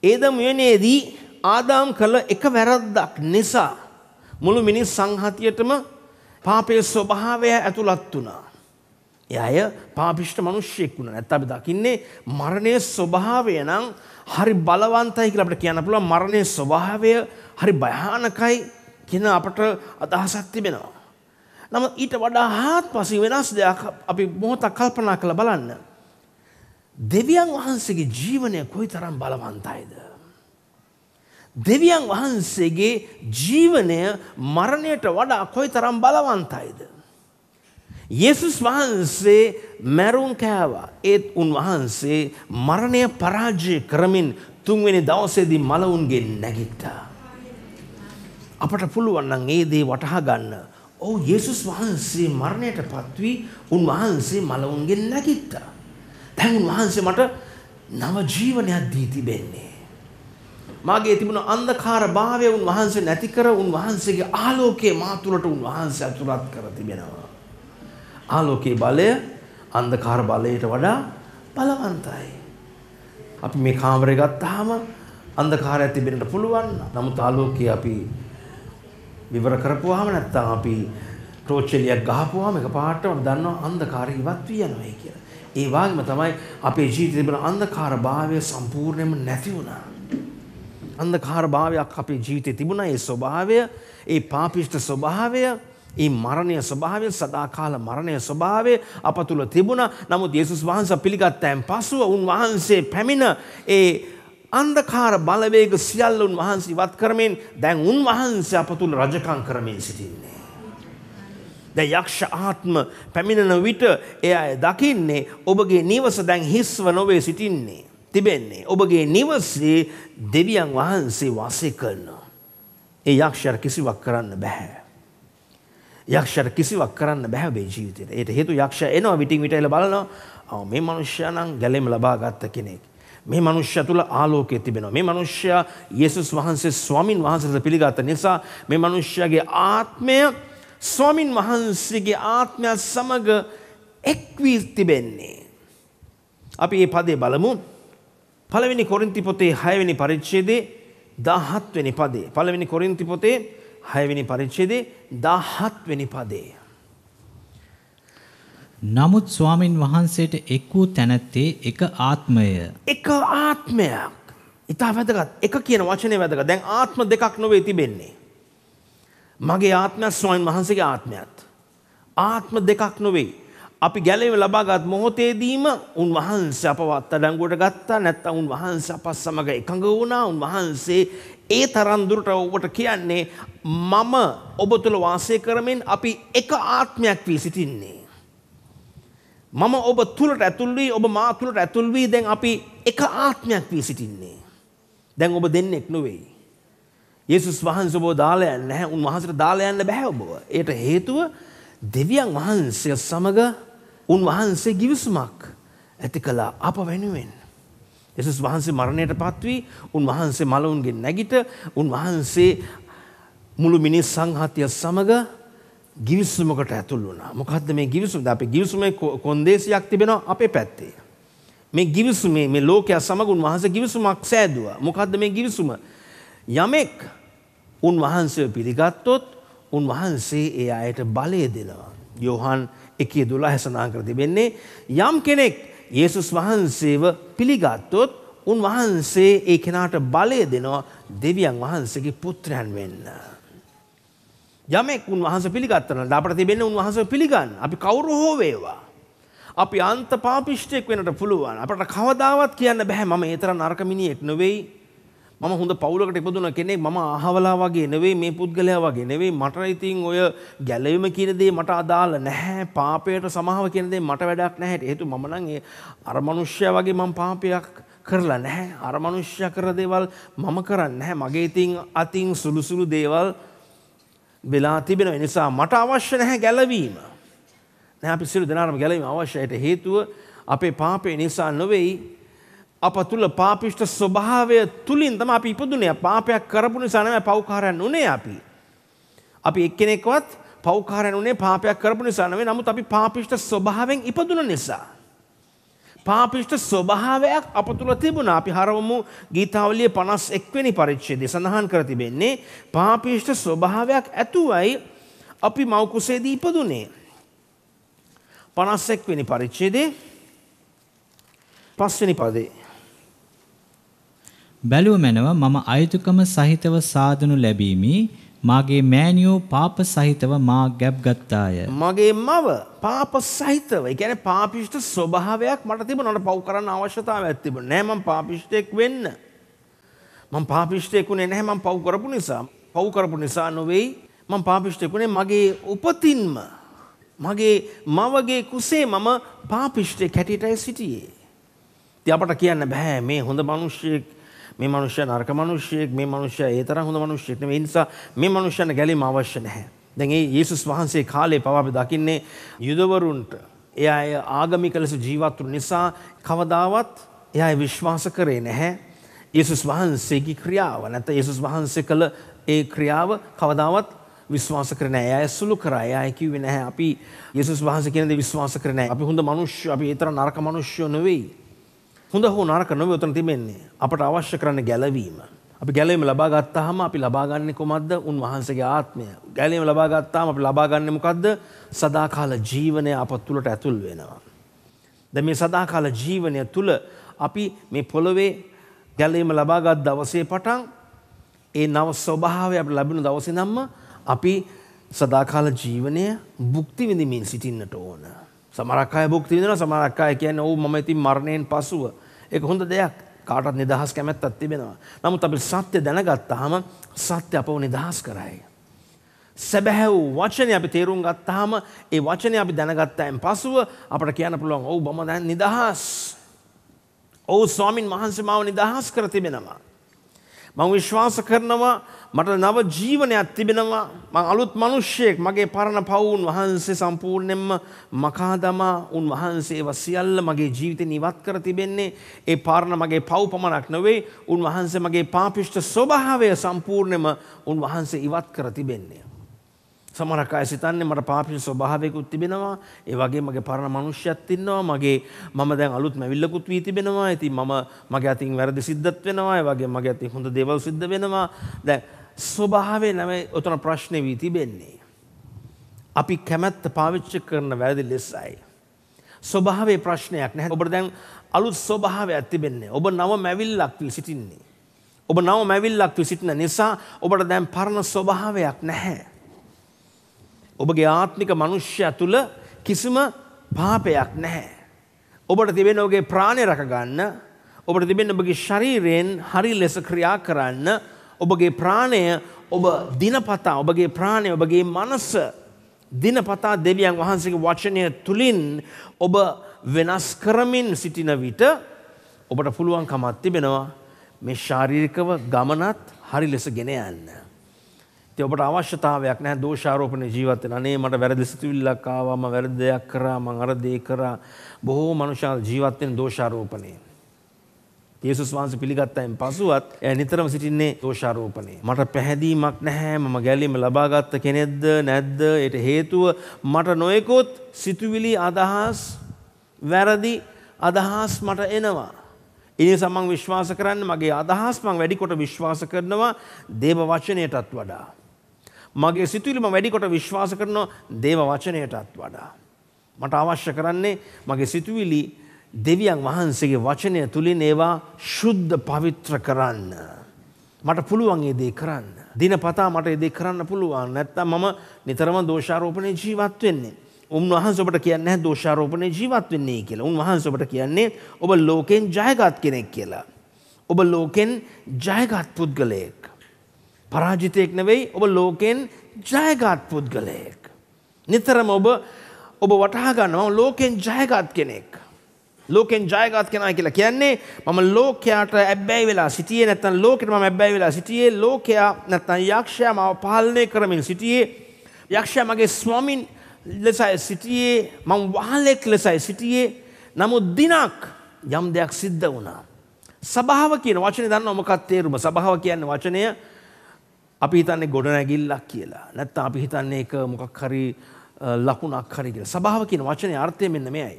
ඒදම යනේදී ආදාම් කළ එක වැරද්දක් නිසා මුළු මිනිස් සංහතියටම පාපයේ ස්වභාවය ඇතුළත් වුණා. ඒ අය පාපිෂ්ඨ මිනිස්සෙක් වුණා. නැත්නම් අපි දකින්නේ මරණයේ ස්වභාවය නම් හරි බලවන්තයි කියලා අපිට කියන්න පුළුවන්. මරණයේ ස්වභාවය හරි භයානකයි කියන අපට අදහසක් තිබෙනවා. නම ඊට වඩා හාත්පසින් වෙනස් දෙයක් අපි මොහොතක් කල්පනා කරලා බලන්න. දෙවියන් වහන්සේගේ ජීවනය කොයිතරම් බලවන්තයිද? දෙවියන් වහන්සේගේ ජීවනය මරණයට වඩා කොයිතරම් බලවන්තයිද? යේසුස් වහන්සේ මැරුම් කෑවා. ඒත් උන්වහන්සේ මරණය පරාජය කරමින් තුන්වෙනි දවසේදී මලවුන්ගේ නැගිට්ටා. අපට පුළුවන් නම් ඒ දේ වටහා ගන්න. ඔව් යේසුස් වහන්සේ මරණයට පත්වී උන්වහන්සේ මලවුන්ගෙන් නැගිට්ටා. දැන් උන්වහන්සේ මට නව ජීවනයක් දී තිබෙන්නේ. මාගේ තිබුණ අන්දකාර භාවය උන්වහන්සේ නැති කර උන්වහන්සේගේ ආලෝකයේ මා තුළට උන්වහන්සේ අතුරත් කර තිබෙනවා. ආලෝකයේ බලය අන්ධකාර බලයට වඩා බලවන්තයි. අපි මේ කාමරය ගත්තාම අන්ධකාරය තිබෙන්නට පුළුවන්. නමුත් ආලෝකය අපි විවර කරපුවාම නැත්තම් අපි ටෝච් එලියක් ගහපුවාම එකපාරටම දන්නවා අන්ධකාරය ඉවත් වී යනවා කියලා. ඒ වගේම තමයි අපේ ජීවිතේ තිබෙන අන්ධකාරභාවය සම්පූර්ණයෙන්ම නැති වුණා. අන්ධකාරභාවයක් අපේ ජීවිතේ තිබුණා. ඒ ස්වභාවය, ඒ පාපිෂ්ඨ ස්වභාවය ඒ මරණය ස්වභාවය සදාකාල මරණය ස්වභාවය අප තුළ තිබුණ නමුත් යේසුස් වහන්ස පිළිගත්තෑන් පසුව උන්වහන්සේ පැමිණ ඒ අන්දකාර බලවේග සියල්ල උන්වහන්සේ ඉවත් කරමින් දැන් උන්වහන්සේ අප තුළ රජකම් කරමින් සිටින්නේ. දැ යක්ෂ ආත්ම පැමිණෙන විට එය අය දකින්නේ ඔබගේ නිවස දැන් හිස්ව නොවේ සිටින්නේ. තිබෙන්නේ. ඔබගේ නිවසේ දෙවියන් වහන්සේ වාසය කරන. ඒ යක්ෂර කිසිවක් කරන්න බැහැ. යක්ෂයට කිසිවක් කරන්න බෑ මේ ජීවිතේට. ඒට හේතු යක්ෂය එනවා විටින් විට එල බලනවා. ආ මේ මිනිස්සයා නම් ගැලෙම ලබා ගත්ත කෙනෙක්. මේ මිනිස්සයා තුල ආලෝකය තිබෙනවා. මේ මිනිස්සයා යේසුස් වහන්සේ ස්වාමින් වහන්සේට පිළිගත් නිසා මේ මිනිස්සයාගේ ආත්මය ස්වාමින් වහන්සේගේ ආත්මය සමග එක් වී තිබෙන්නේ. අපි මේ පදේ බලමු. පළවෙනි කොරින්ති පොතේ 6 වෙනි පරිච්ඡේදයේ 17 වෙනි පදේ. පළවෙනි කොරින්ති පොතේ හයවෙනි පරිච්චේදේ දහත්වෙනි පදේ. නමුත් ස්වාමින් වහන්සේට එක් වූ තැනැත්තේ එක ආත්මය. එක ආත්මයක් ඉතා වැදගත් එක කියන වචනය වැදක දැන් ආත්ම දෙකක් නොවේ තිබෙන්නේ. මගේ ආත්මයක් ස්වාමින් වහන්සේගේ ආත්මයත්. ආත්ම දෙකක් නොවෙයි. අපි ගැලීම ලබාගත් මොහොතේදීම උන්වහන්සේ අපව අත්තඩංගුවට ගත්තා නැත්නම් උන්වහන්සේ අපස් සමග එකඟ වුණා උන්වහන්සේ ඒ තරම් දුරට ඔබට කියන්නේ මම ඔබ තුල වාසය කරමින් අපි එක ආත්මයක් වී සිටින්නේ. මම ඔබ තුලට ඇතුල් වී ඔබ මා තුලට ඇතුල් වී දැන් අපි එක ආත්මයක් වී සිටින්නේ. දැන් ඔබ දෙන්නෙක් නෙවෙයි. යේසුස් වහන්සේ ඔබ දාලා යන්න නැහැ. උන්වහන්සේට දාලා යන්න බෑ ඔබව. ඒට හේතුව දෙවියන් වහන්සේ සමග උන්වහන්සේ ගිවිසුමක් ඇති කළා අප වෙනුවෙන්. යසුස් වහන්සේ මරණයට පත්වී උන්වහන්සේ මලවුන්ගේ නැගිට උන්වහන්සේ මුළු මිනිස් සංහතිය සමග ගිවිසුමකට ඇතුල් වුණා. මොකද්ද මේ ගිවිසුම? අපේ ගිවිසුමේ කොන්දේසියක් තිබෙනවා අපේ පැත්තේ. මේ ගිවිසුමේ මේ ලෝකයා සමග උන්වහන්සේ ගිවිසුමක් සෑදුවා. මොකද්ද මේ ගිවිසුම? යමෙක් උන්වහන්සේව පිළිගත්තොත් උන්වහන්සේ ඒ අයට බලය දෙනවා. යෝහන් 1:12 සඳහන් කර තිබෙන්නේ යම් කෙනෙක් යේසුස් වහන්සේව පිළිගත්තොත් උන්වහන්සේ ඒ කෙනාට බලය දෙනවා දෙවියන් වහන්සේගේ පුත්‍රයන් වෙන්න. යමෙක් උන්වහන්සේ පිළිගත්තනම් අපට තිබෙන්නේ උන්වහන්සේ පිළිගන්න. අපි කවුරු හෝ වේවා. අපි අන්ත පාපිෂ්ඨයෙක් වෙන්නට පුළුවන්. අපට කවදාවත් කියන්න බෑ මම ඒ තරම් නරක මිනිහෙක් නෙවෙයි. මම හොඳ පවුලකට ඉපදුන කෙනෙක් මම අහවලා වගේ නෙවෙයි මේ පුද්ගලයා වගේ නෙවෙයි මට ඉතින් ඔය ගැලවීම කියන දේ මට අදාළ නැහැ පාපයට සමාව කියන දේ මට වැඩක් නැහැ හේතු මම නම් ඒ අර මනුෂ්‍යයා වගේ මම පාපයක් කරලා නැහැ අර මනුෂ්‍යයා කර දේවල් මම කරන්නේ නැහැ මගේ ඉතින් අතින් සුළු සුළු දේවල් වෙලා තිබෙන නිසා මට අවශ්‍ය නැහැ ගැලවීම නැහැ අපි සියලු දෙනාටම ගැලවීම අවශ්‍යයි හේතුව අපේ පාපේ නිසා නොවේයි අප තුළ පාපිෂ්ට ස්වභාවය තුළින් තම අපි ඉපදුනේ පාපයක් කරපු නිසා නෙමෙයි පව්කාරයන් උනේ අපි. අපි එක්කෙනෙක්වත් පව්කාරයන් උනේ පාපයක් කරපු නිසා නෙමෙයි නමුත් අපි පාපිෂ්ට ස්වභාවයෙන් ඉපදුන නිසා. පාපිෂ්ට ස්වභාවයක් අප තුළ තිබුණා. අපි හරවමු ගීතාවලිය 51 වෙනි පරිච්ඡේදය සඳහන් කර තිබෙන්නේ පාපිෂ්ට ස්වභාවයක් ඇතුවයි අපි මව් කුසේදී ඉපදුනේ. 51 වෙනි පරිච්ඡේදේ පස්වෙනි පදේ බැලුව මැනව මම අයුතුකම සහිතව සාධනු ලැබීමි මාගේ මෑනියෝ පාප සහිතව මා ගැබ් ගත්තාය. මගේ මව පාප සහිතව එකැන පාපිෂ්ට ස්වභාවයක් මට තිබ නොට පව් කරන්න අවශ්‍යතාව ඇතිබ නෑම පාපිෂ්ටෙක් වෙන්න. මං පාපිෂ්ටයකුණේ නැහැ මං පව් කරපු නිසා පව් කරපු නිසා නොවෙයි මං පාපිෂ්ටයකුණේ මගේ උපතින්ම මගේ මවගේ කුසේ මම පාපිෂ්ටය කැටිටයි සිටියේ. ති අපට කියන්න බැහැ මේ හොඳ මනුෂ්‍යයෙක් මේ මනුෂ්‍ය නරක මනුෂ්‍යයෙක් මේ මනුෂ්‍ය ඒ තරම් හොඳ මනුෂ්‍යයෙක් නෙමෙයි. ඒ නිසා මේ මනුෂ්‍යයන්ට ගැලීම අවශ්‍ය නැහැ. දැන් ඒ යේසුස් වහන්සේ කාලේ පවා අපි දකින්නේ යුදවරුන්ට එයා ඒ ආගමික ලෙස ජීවත් වුණු නිසා කවදාවත් එයා විශ්වාස කරේ නැහැ. යේසුස් වහන්සේගේ ක්‍රියාව නැත්නම් යේසුස් වහන්සේ කළ ඒ ක්‍රියාව කවදාවත් විශ්වාස කරන ඇය සුළු කරා එයා කිව්වේ නැහැ අපි යේසුස් වහන්සේ කියන දේ විශ්වාස කරන්නේ නැහැ. අපි හොඳ මිනිස්සු අපි ඒ තරම් නරක මිනිස්සු නෙවෙයි. හොඳ හෝ නරක නොවේ උතන තිබෙන්නේ. අපට අවශ්‍ය කරන්නේ ගැලවීම. අපි ගැලවීම ලබා ගත්තාම අපි ලබා ගන්නෙ කොහොමද? උන්වහන්සේගේ ආත්මය. ගැලවීම ලබා ගත්තාම අපි ලබා ගන්නෙ මොකද්ද? සදාකාල ජීවනය අප තුළට ඇතුල් වෙනවා. දැන් මේ සදාකාල ජීවනය තුළ අපි මේ පොළවේ ගැලවීම ලබාගත් දවසේ පටන් ඒ නව ස්වභාවය අපට ලැබුණු දවසේ නම් අපි සදාකාල ජීවනය භුක්ති විඳිමින් සිටින්නට ඕන. සමරක්කාය භුක්ති විඳිනවා සමරක්කාය කියන්නේ ඔව් මම ඉතින් මරණයෙන් පසුව ඒක හොඳ දෙයක් කාටවත් නිදහස් කැමැත්තක් තිබෙනවා නමුත් අපි සත්‍ය දැනගත්තාම සත්‍ය අපව නිදහස් කරයි සැබෑ වූ වචනේ අපි තේරුම් ගත්තාම ඒ වචනේ අපි දැනගත්තායින් පසුව අපට කියන්න පුළුවන් ඔව් මම දැන් නිදහස් ඔව් ස්වාමින් වහන්සේ මාව නිදහස් කර තිබෙනවා මම විශ්වාස කරනවා මට නව ජීවනයක් තිබෙනවා මං අලුත් මිනිස්සෙක් මගේ පරණ පවුන් වහන්සේ සම්පූර්ණයෙන්ම මකා දමා උන් වහන්සේව සියල්ල මගේ ජීවිතේ ඉවත් කර තිබෙන්නේ ඒ පාරණ මගේ පව් පමණක් නෙවෙයි උන් වහන්සේ මගේ පාපිෂ්ඨ ස්වභාවය සම්පූර්ණයෙන්ම උන් වහන්සේ ඉවත් කර තිබෙන්නේ සමහරක් අය සිතන්නේ මට පාපිෂ්ඨ ස්වභාවයකුත් තිබෙනවා ඒ වගේ මගේ පරණ මනුෂ්‍යයත් ඉන්නවා මගේ මම දැන් අලුත් මැවිල්ලකුත් වී තිබෙනවා ඉතින් මම මගේ අතින් වැරදි සිද්ධත් වෙනවා ඒ වගේ මගේ අතින් හොඳ දේවල් සිද්ධ වෙනවා දැන් ස්වභාවය නැමයි ඔතන ප්‍රශ්නය වී තිබෙන්නේ. අපි කැමැත්ත පාවිච්ච කරන වැරදි ලෙසයි. ස්වභාවේ ප්‍රශ්නයක් නැහැ ඔබට දැන් අලුත් ස්වභාවයක් තිබෙන්නේ. ඔබ නව මැවිල්ලක් වී සිටින්නේ. ඔබ නව මැවිල්ලක් වී සිටින නිසා ඔබට දැන් පරණ ස්වභාවයක් නැහැ. ඔබගේ ආත්මික මනුෂ්‍යය තුළ කිසිම පාපයක් නැහැ. ඔබට තිබෙන ඔබගේ ප්‍රාණය රැකගන්න ඔබට තිබෙන ඔබගේ ශරීරයෙන් හරි ලෙස ක්‍රියා කරන්න ඔබගේ ප්‍රාණය ඔබ දිනපතා ඔබගේ ප්‍රාණය ඔබගේ මනස දිනපතා දෙවියන් වහන්සේගේ වචනය තුලින් ඔබ වෙනස් කරමින් සිටින විට ඔබට පුළුවන්කමක් තිබෙනවා මේ ශාරීරිකව ගමනත් හරි ලෙස ගෙන යන්න. ඉතින් ඔබට අවශ්‍යතාවයක් නැහැ දෝෂාරෝපණ ජීවත් වෙන. අනේ මට වැරදි සිතුවිල්ලක් ආවා මම වැරදි දෙයක් කරා මම අර දේ කරා බොහෝ මනුෂ්‍ය ජීවත් වෙන දෝෂාරෝපණේ. යේසුස් වහන්සේ පිළිගත්තයින් පසුවත් ඇය නිතරම සිටින්නේ දෝෂාරෝපණේ. මට පැහැදීමක් නැහැ මම ගැලීම ලබාගත්ත කෙනෙක්ද නැද්ද? ඒට හේතුව මට නොයෙකුත් සිතුවිලි අදහස් වැරදි අදහස් මට එනවා. ඒ නිසා මම විශ්වාස කරන්නේ මගේ අදහස් මම වැඩි කොට විශ්වාස කරනවා දේව වචනයටත් වඩා. මගේ සිතුවිලි මම වැඩි කොට විශ්වාස කරනවා දේව වචනයටත් වඩා. මට අවශ්‍ය කරන්නේ මගේ සිතුවිලි දෙවියන් වහන්සේගේ වචනය තුළින් ඒවා ශුද්ධ පවිත්‍ර කරන්න. මට පුළුවන් ඒ දේ කරන්න. දිනපතා මට ඒ දේ කරන්න පුළුවන්. නැත්තම් මම නිතරම දෝෂාරෝපණේ ජීවත් වෙන්නේ. උන්වහන්සේ ඔබට කියන්නේ දෝෂාරෝපණේ ජීවත් වෙන්නේ කියලා. උන්වහන්සේ ඔබට කියන්නේ ඔබ ලෝකෙන් ජයගත් කෙනෙක් කියලා. ඔබ ලෝකෙන් ජයගත් පුද්ගලයෙක්. පරාජිතයෙක් නෙවෙයි ඔබ ලෝකෙන් ජයගත් පුද්ගලයෙක්. නිතරම ඔබ ඔබ වටහා ගන්නවා ලෝකෙන් ජයගත් කෙනෙක්. ලෝකෙන් ජයගත් කෙනා කියලා කියන්නේ මම ලෝකයාට ඇබ්බැයි වෙලා සිටියේ නැත්නම් ලෝකෙට මම ඇබ්බැයි වෙලා සිටියේ ලෝකයා නැත්නම් යක්ෂයා මාව පාලනය කරමින් සිටියේ යක්ෂයා මගේ ස්වාමින් ලෙසයි සිටියේ මම වහලෙක් ලෙසයි සිටියේ නමුත් දිනක් යම් දෙයක් සිද්ධ වුණා සභාව කියන වචනේ දන්නව මොකක්ද තේරුම සභාව කියන්නේ වචනය අපි හිතන්නේ ගොඩනැගිල්ලක් කියලා. නැත්නම් අපි හිතන්නේ ඒක මොකක් හරි ලකුණක් හරි කියලා. සභාව කියන වචනේ අර්ථය මෙන්න මෙයයි.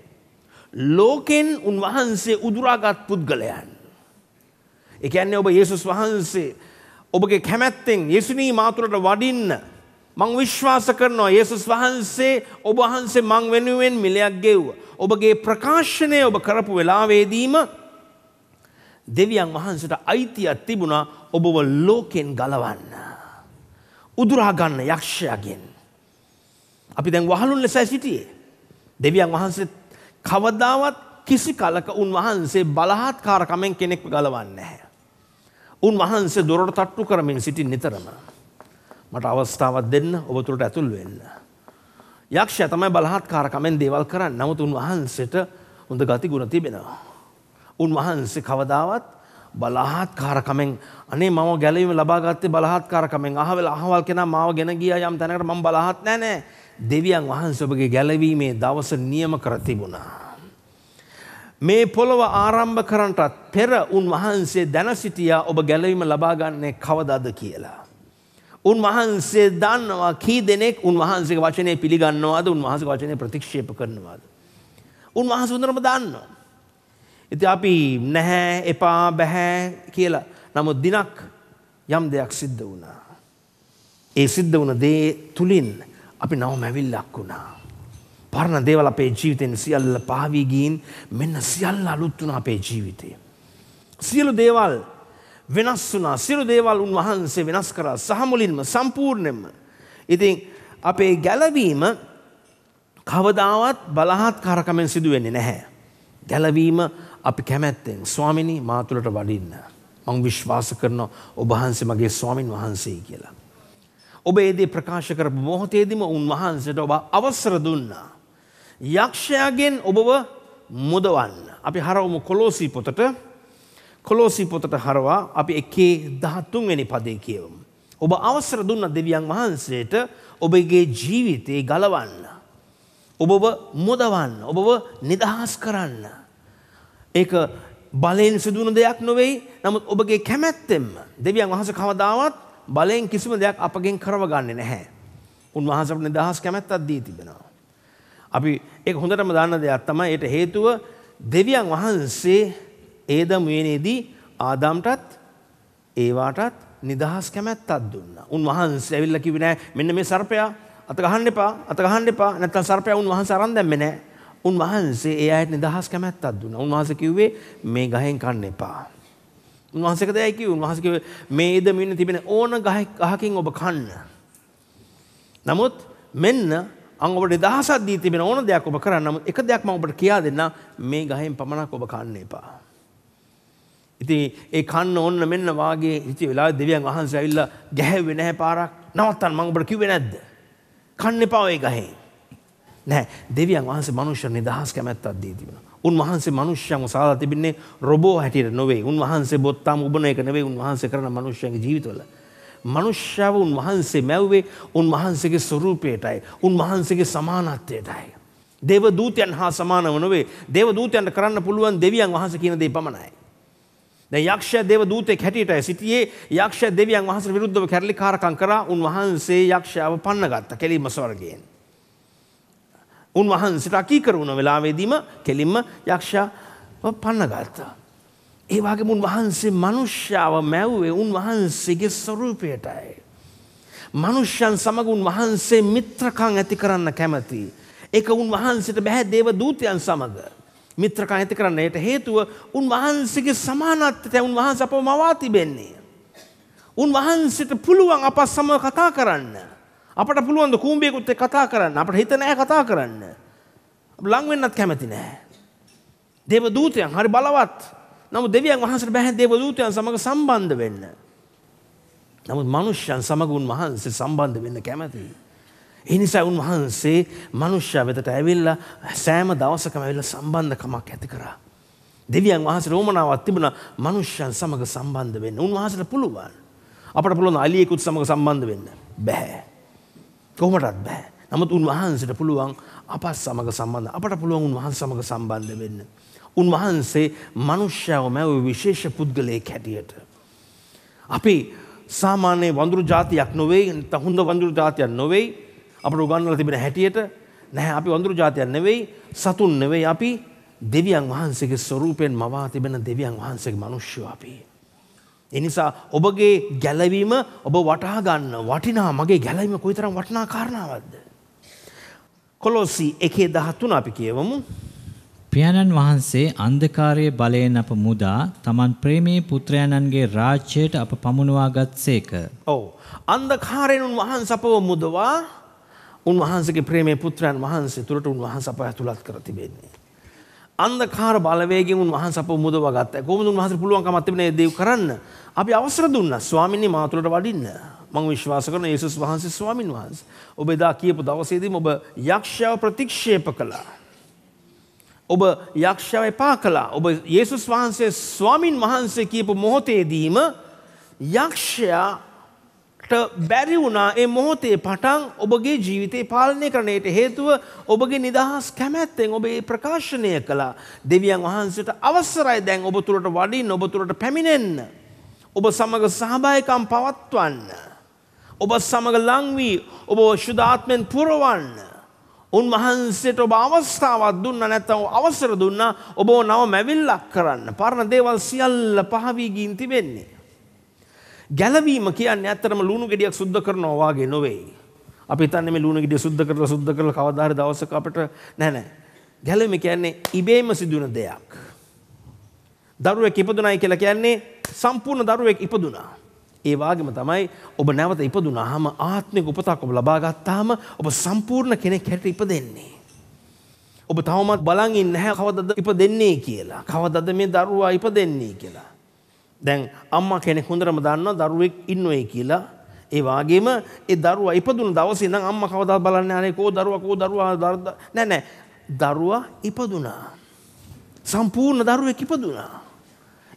ලෝකෙන් උන්වහන්සේ උදුරාගත් පුද්ගලයන්. එකන්නේ ඔබ යේසුස් වහන්සේ ඔබගේ කැමැත්තෙන් යෙසුනී මාතුරට වඩින්න මං විශ්වාස කරනවා යේසුස් වහන්සේ ඔබ වහන්සේ මං වෙනුවෙන් මිලයක් ගෙව්ව. ඔබගේ ප්‍රකාශනය ඔබ කරපු වෙලාවේදීම දෙවියන් වහන්සට අයිතියක් තිබුණා ඔබව ලෝකෙන් ගලවන්න. උදුරාගන්න යක්ෂයගෙන්. අපි දැන් වහලුන් ලෙස සිටියේ. දෙවියන් වහන්සේ කවදාවත් කිසි කලක උන්වහන්සේ බලහත්කාරකමෙන් කෙනෙක් ගලවන්නේ නැහැ. උන්වහන්සේ දොරට තට්ටු කරමින් සිටින් නිතරම. මට අවස්ථාවක් දෙන්න ඔබතුළට ඇතුල් වෙන්න. යක්ෂය තමයි බලහත්කාරකමෙන් දේවල් කරන්න. නමුත් උන්වහන්සේට හොඳ ගති ගුණ තිබෙනවා. උන්වහන්සේ කවදාවත් බලහත්කාරකමෙන් අනේ මම ගැලවීම ලබා ගත්තේ බලහත්කාරකමෙන් අහවල අහවල් කෙනා මාව ගෙන ගියා යම් තැනකට මම බලහත් නැහැ නෑ. දෙවියන් වහන්සේ ඔබගේ ගැලවීමේ දවස නියම කර තිබුණා. මේ පොළොව ආරම්භ කරන්නටත් පෙර උන්වහන්සේ දැන සිටියා ඔබ ගැලවීම ලබා ගන්නේ කවදාද කියලා. උන්වහන්සේ දන්නවා කී දෙනෙක් උන්වහන්සේ වචනය පිළිගන්නවාද උන්වහන්සේ වචනය ප්‍රතික්ෂේප කරනවාද. උන්වහන්සේ උදරම දන්නවා. ඉති අපි නැහැ එපා බැහැ කියලා නමුත් දිනක් යම් දෙයක් සිද්ධ වුණා. ඒ සිද්ධ වුණ දේ තුළින් අපි නව මැවිල්ලක් වුණා. පරණ දේවල් අපේ ජීවිතෙන් සියල්ල පාවී ගින් මෙන්න සියල්ල අලුත් වුණා අපේ ජීවිතේ. සියලු දේවල් වෙනස් වුණා. සියලු දේවල් උන්වහන්සේ වෙනස් කරා. සහ මුලින්ම සම්පූර්ණයෙන්ම. ඉතින් අපේ ගැලවීම කවදාවත් බලහත්කාරකමෙන් සිදු වෙන්නේ නැහැ. ගැලවීම අපි කැමැත්තෙන් ස්වාමිනී මාතුලට වඩින්න. මං විශ්වාස කරනවා ඔබ වහන්සේ මගේ ස්වාමින් වහන්සේ කියලා. ඔබ ඒදේ ප්‍රකාශ කරපු මොහොතේදීම උන්වහන්සට ඔබ අවසර දුන්නා. යක්ෂයාගෙන් ඔබව මුදවන්න. අපි හරවමු කොලෝසී පොතට කොලෝසී පොතට හරවා අපි එකේ දහත්තුන්වැනි පදේ කියවමු. ඔබ අවසර දුන්න දෙවියන් වහන්සේට ඔබගේ ජීවිතේ ගලවන්න. ඔබව මුදවන්න ඔබව නිදහස් කරන්න. ඒක බලයෙන් සිදුවන දෙයක් නොවෙයි නමුත් ඔබගේ කැමැත්තෙම දෙවියන් වහස කවදාවත් බලයෙන් කිසිම දෙයක් අපගෙන් කරවගන්නේ නැහැ. උන්වහන්සේට නිදහස් කැමැත්තක් දී තිබෙනවා. අපි ඒක හොඳටම දන්න දෙයක් තමයි. ඒට හේතුව දෙවියන් වහන්සේ ඒදම් වේනේදී ආදාම්ටත් ඒවාටත් නිදහස් කැමැත්තක් දුන්නා. උන්වහන්සේ ඇවිල්ලා කිව්වේ නෑ මෙන්න මේ සර්පයා අත ගහන්න එපා. අත ගහන්න එපා. නැත්තම් සර්පයා උන්වහන්සේ අරන් දැම්මේ නෑ. උන්වහන්සේ ඒ අයට නිදහස් කැමැත්තක් දුන්නා. උන්වහන්සේ කිව්වේ මේ ගහෙන් කන්න එපා. උන්වහන්සේක දෙයයි කිව්වේ උන්වහන්සේ මේ ඉදමින් තිබෙන ඕන ගහකින් ඔබ කන්න. නමුත් මෙන්න අං ඔබට දහසක් දී තිබෙන ඕන දෙයක් ඔබ කරන්න. නමුත් එක දෙයක් මම ඔබට කියා දෙන්නම් මේ ගහෙන් පමණක් ඔබ කන්න එපා. ඉතින් ඒ කන්න ඕන්න මෙන්න වාගේ ඉති වෙලා දෙවියන් වහන්සේ ඇවිල්ලා ගැහැව්වේ නැහැ පාරක්. නවත්තන්න මම ඔබට කිව්වේ නැද්ද? කන්න එපා ওই ගහෙන්. නෑ දෙවියන් වහන්සේ මනුෂ්‍ය නිදහස් කැමැත්තක් දී තිබෙනවා. උන්වහන්සේ මනුෂ්‍යයන් සාදා තිබින්නේ රොබෝ හැටියට නොවේ. උන්වහන්සේ බොත්තාම උබන එක නෙවෙයි උන්වහන්සේ කරන මනුෂ්‍යයන්ගේ ජීවිතවල. මනුෂ්‍යව උන්වහන්සේ මැව්වේ උන්වහන්සේගේ ස්වරූපයටයි. උන්වහන්සේගේ සමානත්වයටයි. දේව දූතයන් හා සමානව නොවේ. දේව දූතයන්ට කරන්න පුළුවන් දෙවියන් වහන්සේ කියන දේ පමණයි. දැන් යක්ෂය දේව දූතෙක් හැටියටයි සිටියේ. යක්ෂය දෙවියන් වහන්සේ විරුද්ධව කැරලි කාරකම් කරා උන්වහන්සේ යක්ෂයව පන්න ගත්තා. කෙලින්ම ස්වර්ගයෙන්. උන්වහන්සේ රකීකර වුණ වෙලාවේදීම කෙලින්ම යක්ෂයා පන්න ගත්තා. ඒ වගේම උන්වහන්සේ මිනිස්යාව මැව්වේ උන්වහන්සේගේ ස්වරූපයටයි. මිනිස්යන් සමග උන්වහන්සේ මිත්‍රකම් ඇති කරන්න කැමති. ඒක උන්වහන්සේට බෑ දේව දූතයන් සමග. මිත්‍රකම් ඇති කරන්න ඒට හේතුව උන්වහන්සේගේ සමානත්වය උන්වහන්සේ අපව මවා තිබෙන්නේ. උන්වහන්සේට පුළුවන් අප සමග කතා කරන්න. අපට පුළුවන්ද කූඹියෙකුත් එක්ක කතා කරන්න. අපට හිත නැහැ කතා කරන්න. ලං වෙන්නත් කැමති නැහැ. දේව දූතයන් හරි බලවත්. නමුත් දෙවියන් වහන්සේට බෑ දේව දූතයන් සමග සම්බන්ධ වෙන්න. නමුත් මනුෂ්‍යයන් සමග උන්වහන්සේ සම්බන්ධ වෙන්න කැමතියි. ඒ නිසා උන්වහන්සේ මනුෂ්‍ය වෙතට ඇවිල්ලා සෑම දවසකම ඇවිල්ලා සම්බන්ධකමක් ඇති කරා. දෙවියන් වහන්සේ රෝමනාවක් තිබුණා මනුෂ්‍යයන් සමග සම්බන්ධ වෙන්න. උන්වහන්සේට පුළුවන්. අපට පුළුවන් අලියෙකුත් සමග සම්බන්ධ වෙන්න. බෑ. කොහොමටත් බෑ. නමුත් උන්වහන්සේට පුළුවන් අපත් සමග සම්බන්ධ අපට පුළුවන් උන්වහන්සේ සමග සම්බන්ධ වෙන්න. උන්වහන්සේ මනුෂ්‍යව මැව විශේෂ පුද්ගලයෙක් හැටියට. අපි සාමාන්‍ය වඳුරු ජාතියක් නොවේ නැත්නම් හොඳ වඳුරු ජාතියක් නොවේ අපට උගන්වලා තිබෙන හැටියට නැහැ අපි වඳුරු ජාතියක් නෙවෙයි සතුන් නෙවෙයි අපි දෙවියන් වහන්සේගේ ස්වරූපයෙන් මවා තිබෙන දෙවියන් වහන්සේගේ මිනිස්සු අපි. එනිසා ඔබගේ ගැලවීම ඔබ වටහා ගන්න වටිනා මගේ ගැලවීම කොයිතරම් වටිනා කාරණාවක්ද? කොලොස්සි 1:13 අපි කියවමු. පියාණන් වහන්සේ අන්ධකාරයේ බලයෙන් අප මුදා තමන් ප්‍රේමී පුත්‍රයන්න්ගේ රාජ්‍යයට අප පමුණවාගත්සේක. ඔව්. අන්ධකාරයෙන් උන්වහන්ස අපව මුදවා උන්වහන්සේගේ ප්‍රේමී පුත්‍රයන් වහන්සේ තුරට උන්වහන්ස අප ඇතුළත් කර තිබෙන්නේ. අන්ධකාර බලවේගෙන් උන්වහන්ස අපව මුදවා ගත්තා. කොහොමද උන්වහන්සේට පුළුවන්කමක් තිබුණේ ඒ දේ කරන්න? අපි අවසර දුන්නා ස්වාමීන් මාතුලට වඩින්න. මම විශ්වාස කරන යේසුස් වහන්සේ ස්වාමින් වහන්සේ. ඔබ එදා කියපු දවසේදීම ඔබ යක්ෂයව ප්‍රතික්ෂේප කළා. ඔබ යක්ෂයව එපා කළා. ඔබ යේසුස් වහන්සේ ස්වාමින් වහන්සේ කියපු මොහොතේදීම යක්ෂයාට බැරි වුණා ඒ මොහොතේ පටන් ඔබගේ ජීවිතේ පාලනය කරන්නට හේතුව ඔබගේ නිදහස් කැමැත්තෙන් ඔබ ඒ ප්‍රකාශනය කළා. දෙවියන් වහන්සේට අවසරයි දැන් ඔබ තුලට වඩින්න ඔබ තුලට පැමිණෙන්න. ඔබ සමග සහභායකම් පවත්වන්න. ඔබ සමඟ ලංවී ඔබ ශුදාත්මෙන් පුරවන්න. උන්වහන්සේට ඔබ අවස්ථාවත් දුන්න නැතව අවසර දුන්න ඔබ නව මැවිල්ලක් කරන්න පරණ දේවල් සියල්ල පහවීගීන් තිබෙන්නේ. ගැලවීම කියන්න ඇතරම ලුණු ගෙඩියක් සුද්ධ කරනවාගේ නොවෙයි. අපි තන්නේ මේ ලුණු ගෙඩිය සුද්ධ කරලා සුද්ධ කරලා කවදාහරි දවසක අපිට නෑ නෑ. ගැලවීම කියන්නේ ඉබේම සිදුවන දෙයක්. දරුවෙක් ඉපදුනයි කියලා කියන්නේ සම්පූර්ණ දරුවෙක් ඉපදුනා. ඒ වගේම තමයි ඔබ නැවත ඉපදුනහම ආත්මික උපතක් ඔබ ලබා ගත්තාම ඔබ සම්පූර්ණ කෙනෙක් හැටියට ඉපදෙන්නේ. ඔබ තවමත් බලන් ඉන්නේ නැහැ කවදද ඉපදෙන්නේ කියලා. කවදද මේ දරුවා ඉපදෙන්නේ කියලා. දැන් අම්මා කෙනෙක් හොඳටම දන්නවා දරුවෙක් ඉන්නොයි කියලා. ඒ වගේම ඒ දරුවා ඉපදුන දවසේ ඉඳන් අම්මා කවදාවත් බලන්නේ නැහැ කෝ දරුවා කෝ දරුවා නෑ නෑ දරුවා ඉපදුනා. සම්පූර්ණ දරුවෙක් ඉපදුනා.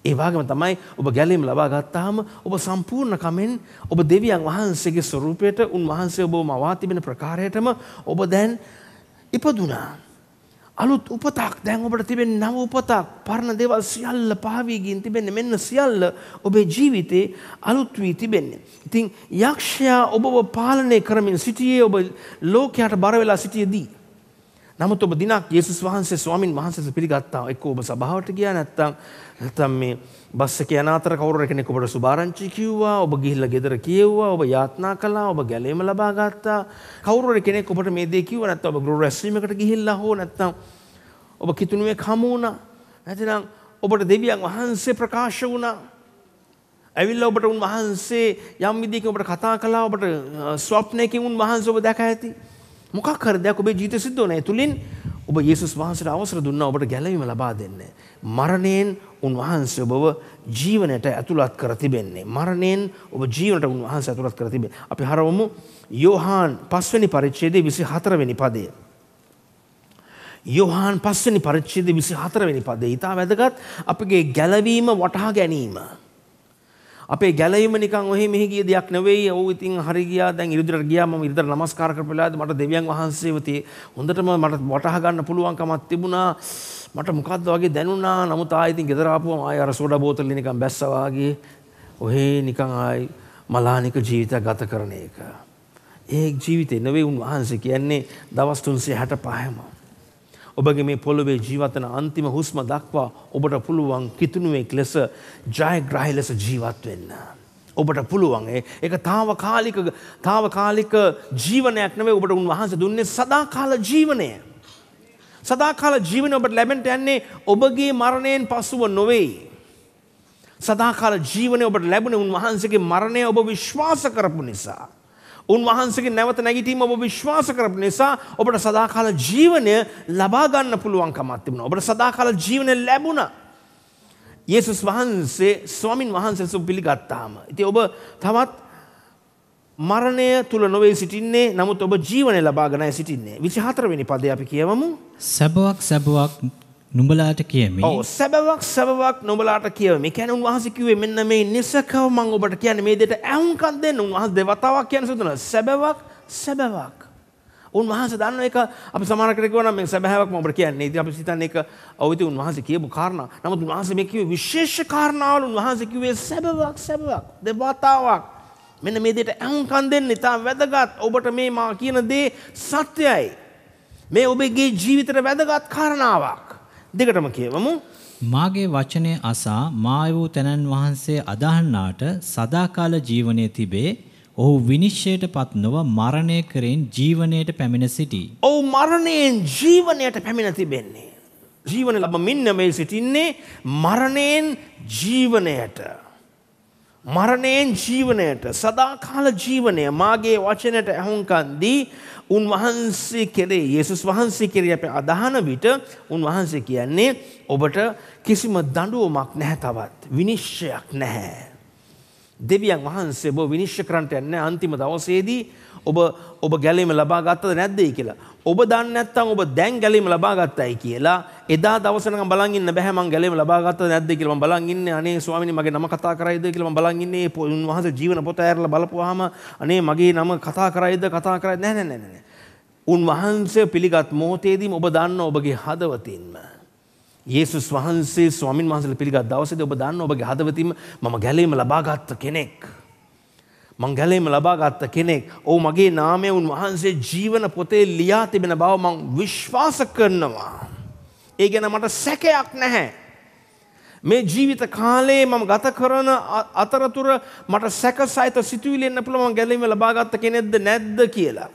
ඒ වගේම තමයි ඔබ ගැලීම ලබා ගත්තාම ඔබ සම්පූර්ණ කමෙන් ඔබ දෙවියන් වහන්සේගේ ස්වරූපයට උන්වහන්සේ ඔබව මවා තිබෙන ප්‍රකාරයටම ඔබ දැන් ඉපදුනා. අලුත් උපතක් දැන් ඔබට තිබෙන නව උපතක් පරණ දේවල් සියල්ල පාවී ගින් තිබෙන්නේ මෙන්න සියල්ල ඔබේ ජීවිතේ අලුත් වී තිබෙන්නේ. ඉතින් යක්ෂයා ඔබව පාලනය කරමින් සිටියේ ඔබ ලෝකයට බර වෙලා සිටියේදී නමුත් ඔබ දිනක් යේසුස් වහන්සේ ස්වාමින් වහන්සේස පිළිගත්තා. එක්ක ඔබ සභාවට ගියා නැත්නම් නැත්නම් මේ බස් එකේ අනාතර කවුරු කෙනෙක් ඔබට සුභාරංචි කිව්වා, ඔබ ගිහිල්ලා ගෙදර කියෙව්වා, ඔබ යාත්නා කළා, ඔබ ගැලේම ලබා ගත්තා. කවුරු කෙනෙක් ඔබට මේ දේ කිව්වා නැත්නම් ඔබ ගෘහ රැස්වීමකට ගිහිල්ලා හෝ නැත්නම් ඔබ කිතුණුවේ හමු වුණා. නැතිනම් ඔබට දෙවියන් වහන්සේ ප්‍රකාශ වුණා. ඇවිල්ලා ඔබට උන් වහන්සේ යම් විදිහකින් ඔබට කතා කළා, ඔබට ස්වප්නයකින් උන් වහන්සේ ඔබ දැක ඇතී. මොකක් හරි දෙයක් ඔබේ ජීවිතේ සිද්ධ වුණා. ඒ තුලින් ඔබ යේසුස් වහන්සේට අවසර දුන්නා ඔබට ගැලවීම ලබා දෙන්න. මරණයෙන් උන්වහන්සේ ඔබව ජීවනයට ඇතුළත් කර තිබෙන්නේ. මරණයෙන් ඔබ ජීවනට උන්වහන්සේ ඇතුළත් කර තිබෙන්නේ. අපි හරවමු යෝහාන් 5 වෙනි පරිච්ඡේදයේ 24 වෙනි පදය. යෝහාන් 5 වෙනි පරිච්ඡේදයේ 24 වෙනි පදය. ඊට වැදගත් අපගේ ගැලවීම වටහා ගැනීම. අපේ ගැලවීම නිකන් ඔහේ මෙහි ගිය දෙයක් නෙවෙයි. ඔව් ඉතින් හරි ගියා. දැන් ඉරිදරට ගියා. මම ඉරිදර නමස්කාර කරපලාද මට දෙවියන් වහන්සේව තේ හොඳටම මට වටහා ගන්න පුළුවන්කමක් තිබුණා. මට මොකද්ද වගේ දැනුණා. නමුත් ආයෙ ඉතින් ගෙදර ආපුවම ආයෙ අර සෝඩා බෝතල් නිකන් බැස්සා වගේ ඔහේ නිකන් ආයෙ මලානික ජීවිතයක් ගත කරන එක. ඒ ජීවිතේ නෙවෙයි උන්වහන්සේ කියන්නේ දවස් 365ම. ඔබගේ මේ පොළොවේ ජීවතන අන්තිම හුස්ම දක්වා ඔබට පුළුවන් කිතුුණුවෙක් ලෙස ජයග්‍රහහි ලෙස ජීවත් වෙන්න. ඔබට පුළුවන් ඒ තාවකාලික තාවකාලික ජීවනයක් නවේ ඔබට උන්වහන්ස දුන්නේ සදාකාල ජීවනය. සදාකාල ජීවන ඔබට ලැබෙන්ට යන්නේ ඔබගේ මරණයෙන් පසුව නොවෙයි. සදාකාල ජීවනය ඔබට ලැබෙන උන්වහන්සගේ මරණය ඔබ විශ්වාස කරපු නිසා. උන්වහන්සේගේ නැවත නැගිටීම ඔබ විශ්වාස කරපු නිසා ඔබට සදාකාල ජීවනය ලබා ගන්න පුළුවන්කමක් තිබුණා. ඔබට සදාකාල ජීවනය ලැබුණා. යේසුස් වහන්සේ ස්වාමින් වහන්සේ සු පිළිගත්තාම. ඉතින් ඔබ තවත් මරණය තුල නොවේ සිටින්නේ නමුත් ඔබ ජීවනය ලබාගෙනයි සිටින්නේ. 24 වෙනි පදේ අපි කියවමු. සබාවක් සබාවක් නුඹලාට කියමි. ඔව් සැබවක් සැබවක් නුඹලාට කියමි. ඒ කියන්නේ උන්වහන්සේ කිව්වේ මෙන්න මේ නිසකව මම ඔබට කියන්නේ මේ දෙයට ඇහුම්කන් දෙන්න උන්වහන්සේ දෙවතාවක් කියන සුදුන සැබවක් සැබවක්. උන්වහන්සේ දන්න එක අපි සමහර කෙනෙක් කියනවා මේ සැබෑවක් මම ඔබට කියන්නේ. ඉතින් අපි හිතන්නේ ඒක ඔව් ඉතින් උන්වහන්සේ කියපු කාරණා. නමුත් උන්වහන්සේ මේ කිව්වේ විශේෂ කාරණාවල උන්වහන්සේ කිව්වේ සැබවක් සැබවක් දෙවතාවක්. මෙන්න මේ දෙයට ඇහුම්කන් දෙන්න ඉතාම වැදගත්. ඔබට මේ මා කියන දේ සත්‍යයි. මේ ඔබගේ ජීවිතේට වැදගත් කාරණාවක්. දෙකටම කියවමු. මාගේ වචනය අසා මා වූ තැනන් වහන්සේ අදහන්නාට සදාකාල ජීවනයේ තිබේ ඔහු විනිශ්චයට පත් නොව මරණය කරෙන් ජීවනයට පැමිණ සිටි. ඔහු මරණයෙන් ජීවනයට පැමිණ තිබෙන්නේ. ජීවන ලබමින් නෙමෙයි සිටින්නේ මරණයෙන් ජීවනයට. මරණයෙන් ජීවනයට සදාකාල ජීවනය මාගේ වචනයට ඇහුම්කන් දී උන්වහන්සේ කෙරේ යේසුස් වහන්සේ කෙරේ අපි අදහන විට උන්වහන්සේ කියන්නේ ඔබට කිසිම දඬුවමක් නැහැ තවත් විනිශ්චයක් නැහැ. දෙවියන් වහන්සේ ඔබ විනිශ්චය කරන්නට යන්නේ අන්තිම දවසේදී ඔබ ඔබ ගැලීම ලබා ගත්තද නැද්දේ කියලා. ඔබ දන්නේ නැත්නම් ඔබ දැන් ගැලීම ලබා ගත්තයි කියලා එදා දවසනකම් බලන් ඉන්න බෑ මං ගැලීම ලබා ගත්තද නැද්ද කියලා මම බලන් ඉන්නේ අනේ ස්වාමීනි මගේ නම කතා කරයිද කියලා මම බලන් ඉන්නේ උන්වහන්සේ ජීවන පොත ඇරලා බලපුවාම අනේ මගේ නම කතා කරයිද කතා කරයිද නෑ නෑ නෑ නෑ. උන්වහන්සේ පිළිගත් මොහොතේදීම ඔබ දන්න ඔබගේ හදවතින්ම යේසුස් වහන්සේ ස්වාමින් වහන්සේලා පිළිගත් දවසේදී ඔබ දන්න ඔබගේ හදවතින්ම මම ගැලීම ලබා ගත්ත කෙනෙක්. මං ගැලේම ලබාගත්ත කෙනෙක් ඔහු මගේ නාමය උන් වහන්සේ ජීවන පොතේ ලියා තිබෙන බව මං විශ්වාස කරනවා. ඒ ගැන මට සැකයක් නැහැ. මේ ජීවිත කාලේ මම ගත කරන අතරතුර මට සැක සහිත සිතුවිලි එන්න පුළුවන් ගැලීම ලබාගත්ත කෙනෙක්ද නැද්ද කියලා.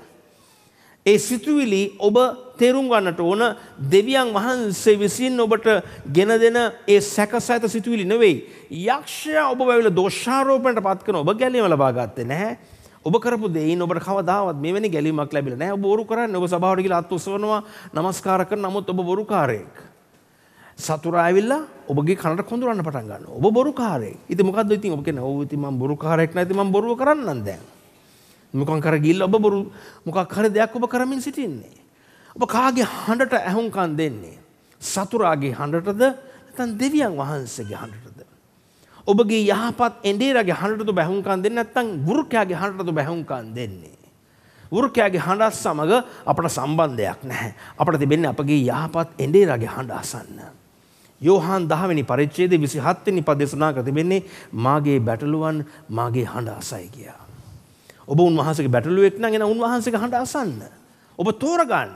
ඒ සිතුවිලි ඔබ තේරුම් ගන්නට ඕන දෙවියන් වහන්සේ විසින් ඔබට ගෙන දෙන ඒ සැකස ඇත සිතුවිලි නෙවෙයි. යක්ෂයා ඔබ වැවිල දෝෂාරෝපණයට පත් කරන ඔබ ගැලීම ලබා ගත්තේ නැහැ. ඔබ කරපු දෙයින් ඔබට කවදාවත් මෙවැනි ගැලීමක් ලැබිලා නැහැ. ඔබ බොරු කරන්නේ ඔබ සභාවට ගිහලා අත් උස්සනවා, නමස්කාර කරන නමුත් ඔබ බොරුකාරයෙක්. සතුරා ඇවිල්ලා ඔබගේ කනට කොඳුරන්න පටන් ගන්නවා. ඔබ බොරුකාරයෙක්. ඉතින් මොකද්ද ඉතින් ඔබ කියන්නේ ඔව් ඉතින් මම බොරුකාරයෙක් නෑ ඉතින් මම බොරුව කරන්නම් දැන්. මොකක් කර ගිල්ල ඔබ බොරු මොකක් හරි දෙයක් ඔබ කරමින් සිටින්නේ. ඔබ කාගේ හඬට ඇහුම්කන් දෙන්නේ. සතුරාගේ හඬටද නැත්නම් දෙවියන් වහන්සේගේ හඬටද. ඔබගේ යහපත් එඬේරගේ හඬට ඔබ ඇහුම්කන් දෙන්නේ නැත්නම් වෘකයාගේ හඬට ඔබ ඇහුම්කන් දෙන්නේ. වෘකයාගේ හඬත් සමග අපට සම්බන්ධයක් නැහැ. අපට තිබෙන්නේ අපගේ යහපත් එඬේරගේ හඬ අසන්න. යෝහාන් දහවෙනි පරිච්ඡේදයේ 27 වෙනි පදේ සඳහන් කර තිබෙන්නේ මාගේ බැටළුවන් මාගේ හඬ අසයි කියලා. ඔබ උන්වහන්සේගේ බැටළුවෙක් නම් එන උන්වහන්සේගේ හඬ අසන්න. ඔබ තෝරගන්න.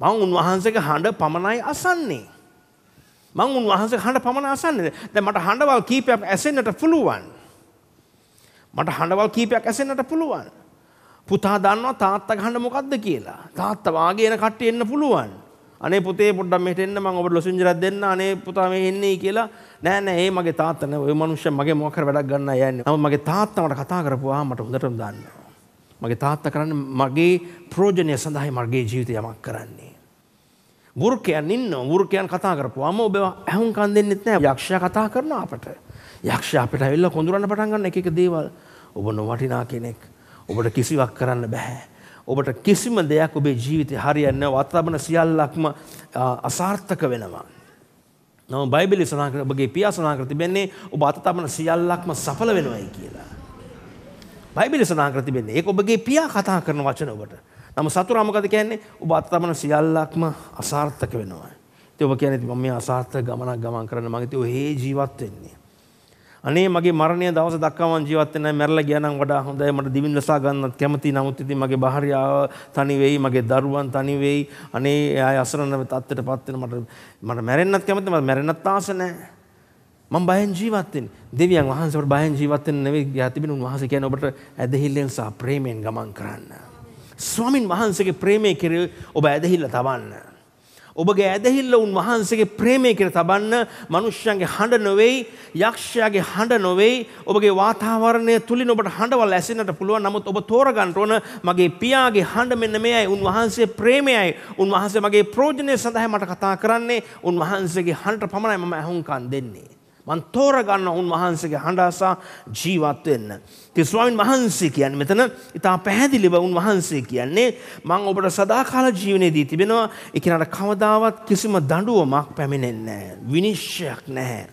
මම උන්වහන්සේගේ හඬ පමණයි අසන්නේ. මම උන්වහන්සේ හඬ පමණ අසන්නේ. දැන් මට හඬවල් කීපයක් ඇසෙන්නට පුළුවන්. මට හඬවල් කීපයක් ඇසෙන්නට පුළුවන්. පුතා දන්නවා තාත්තා ගහන්න මොකද්ද කියලා. තාත්තා වාගේ එන කට්ටිය එන්න පුළුවන්. අනේ පුතේ පොඩ්ඩක් මෙහෙට එන්න මම ඔබට ලොසින්ජරක් දෙන්න අනේ පුතා මේ එන්නේ කියලා නෑ නෑ ඒ මගේ තාත්තා නේ ඔය මනුස්සයා මගේ මොකක් හරි වැඩක් ගන්න යන්නේ නමුත් මගේ තාත්තා මට කතා කරපුවා මට හොඳටම දාන්නවා මගේ තාත්තා කරන්නේ මගේ ප්‍රෝජනය සඳහා මගේ ජීවිතය යමක් කරන්නේ වෘකයන් ඉන්න වෘකයන් කතා කරපුවාම ඔබ ඇහුම්කන් දෙන්නෙත් නෑ යක්ෂයා කතා කරන අපට යක්ෂයා අපිට ඇවිල්ලා කොඳුරන්න පටන් ගන්න එක එක දේවල් ඔබ නොවටිනා කෙනෙක් ඔබට කිසිවක් කරන්න බෑ ඔබට කිසිම දෙයක් ඔබේ ජීවිතය හරියන්න වත්තාබන සියල්ලක්ම අසාර්ථක වෙනවා. නම බයිබලි සනාකර ඔබගේ පියා සනාකර තිබෙන්නේ ඔබ අතතබන සියල්ලක්ම සඵල වෙනවයි කියලා. බයිබලි සනාකර තිබෙන්නේ ඒක ඔබගේ පියා කතා කරන වචන ඔබට. නම සතුරා මොකද කියන්නේ? ඔබ අතතබන සියල්ලක්ම අසාර්ථක වෙනවා. ඉතින් ඔබ කියන්නේ මම මේ අසාර්ථක ගමනක් ගමන් කරන්න මම ඉතින් ඔහේ ජීවත් වෙන්නේ. අනේ මගේ මරණය දවස දක්වා මං ජීවත් වෙන්නේ නැහැ මැරලා ගියා නම් වඩා හොඳයි මට දිවින් රසා ගන්නත් කැමතියි නමුත් ඉතින් මගේ භාර්යාව තනි වෙයි මගේ දරුවන් තනි වෙයි අනේ අය අසරණ තත්ත්වයටපත් වෙන මට මට මැරෙන්නත් කැමති මට මැරෙන්නත් ආස නැහැ මම බයෙන් ජීවත් වෙන්නේ දෙවියන් වහන්සේට බයෙන් ජීවත් වෙන්න නෙවෙයි ගියා තිබෙන උන්වහන්සේ කියන්නේ ඔබට ඇදහිල්ලෙන් සහ ප්‍රේමයෙන් ගමන් කරන්න ස්වාමින් වහන්සේගේ ප්‍රේමය කෙරෙහි ඔබ ඇදහිල්ල තවන්න ඔබගේ ඇදහිල්ල උන් වහන්සේගේ ප්‍රේමය කෙර තබන්න මනුෂ්‍යන්ගේ හඬ නොවෙයි යක්ෂයාගේ හඬ නොවෙයි ඔබගේ වාතාවරණය තුළින් ඔබට හඬවල් ඇසෙන්නට පුළුවන් නමුත් ඔබ තෝරගන්න ඕන මගේ පියාගේ හඬ මෙන්න මෙයයි උන් වහන්සේ ප්‍රේමයයි උන් වහන්සේ මගේ ප්‍රෝජනය සඳහා මට කතා කරන්නේ උන් වහන්සේගේ හඬට පමණයි මම ඇහුම්කන් දෙන්නේ මන් තෝරගන්න උන් වහන්සේගේ හඬ අසා ජීවත් වෙන්න ස්වාමින් වහන්සේ කියන්නේ මෙතන ඉතා පැහැදිලිව උන්වහන්සේ කියන්නේ මං ඔබට සදාකාල ජීවනයේදී තිබෙනවා ඒ කෙනාට කවදාවත් කිසිම දඬුවමක් පැමිණෙන්නේ නැහැ විනිශ්චයක් නැහැ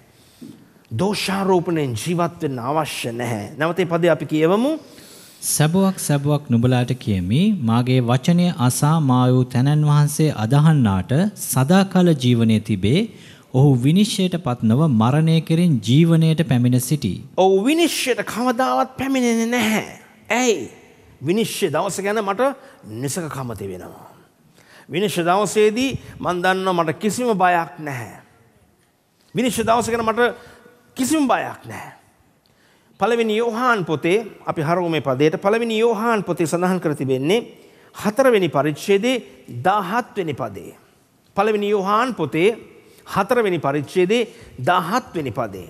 දෝෂාරෝපණයෙන් ජීවත් වෙන්න අවශ්‍ය නැහැ නැවතේ පදේ අපි කියවමු සබුවක් සබුවක් නුඹලාට කියමි මාගේ වචනය අසා මා වූ තැනන් වහන්සේ අදහන්නාට සදාකාල ජීවනයේ තිබේ ඔහු විනිශ්චයට පත්නව මරණය කෙරෙන් ජීවනයට පැමිණ සිටි. ඔහු විනිශ්චයට කවදාවත් පැමිණෙන නැහැ. ඇයි විනිශ්්‍ය දවස ගැන මට නිසක කමති වෙනවා. විනිශ්්‍ය දවසේදී මන්දන්න මට කිසිම බයක් නැහැ. විනිශ්්‍ය දවස ගැන මට කිසිම බයක් නැහැ. පළවෙනි යෝහාන් පොතේ අපි හරුම පදයට පළවෙනි යෝහාන් පොතේ සඳහන් කරතිබෙන්නේ හතරවෙනි පරිච්ෂේදේ දාහත්වෙනි පදේ. පළවෙනි යෝහාන් පොතේ හතරවෙනි පරිච්ඡේදේ 17 වෙනි පදේ.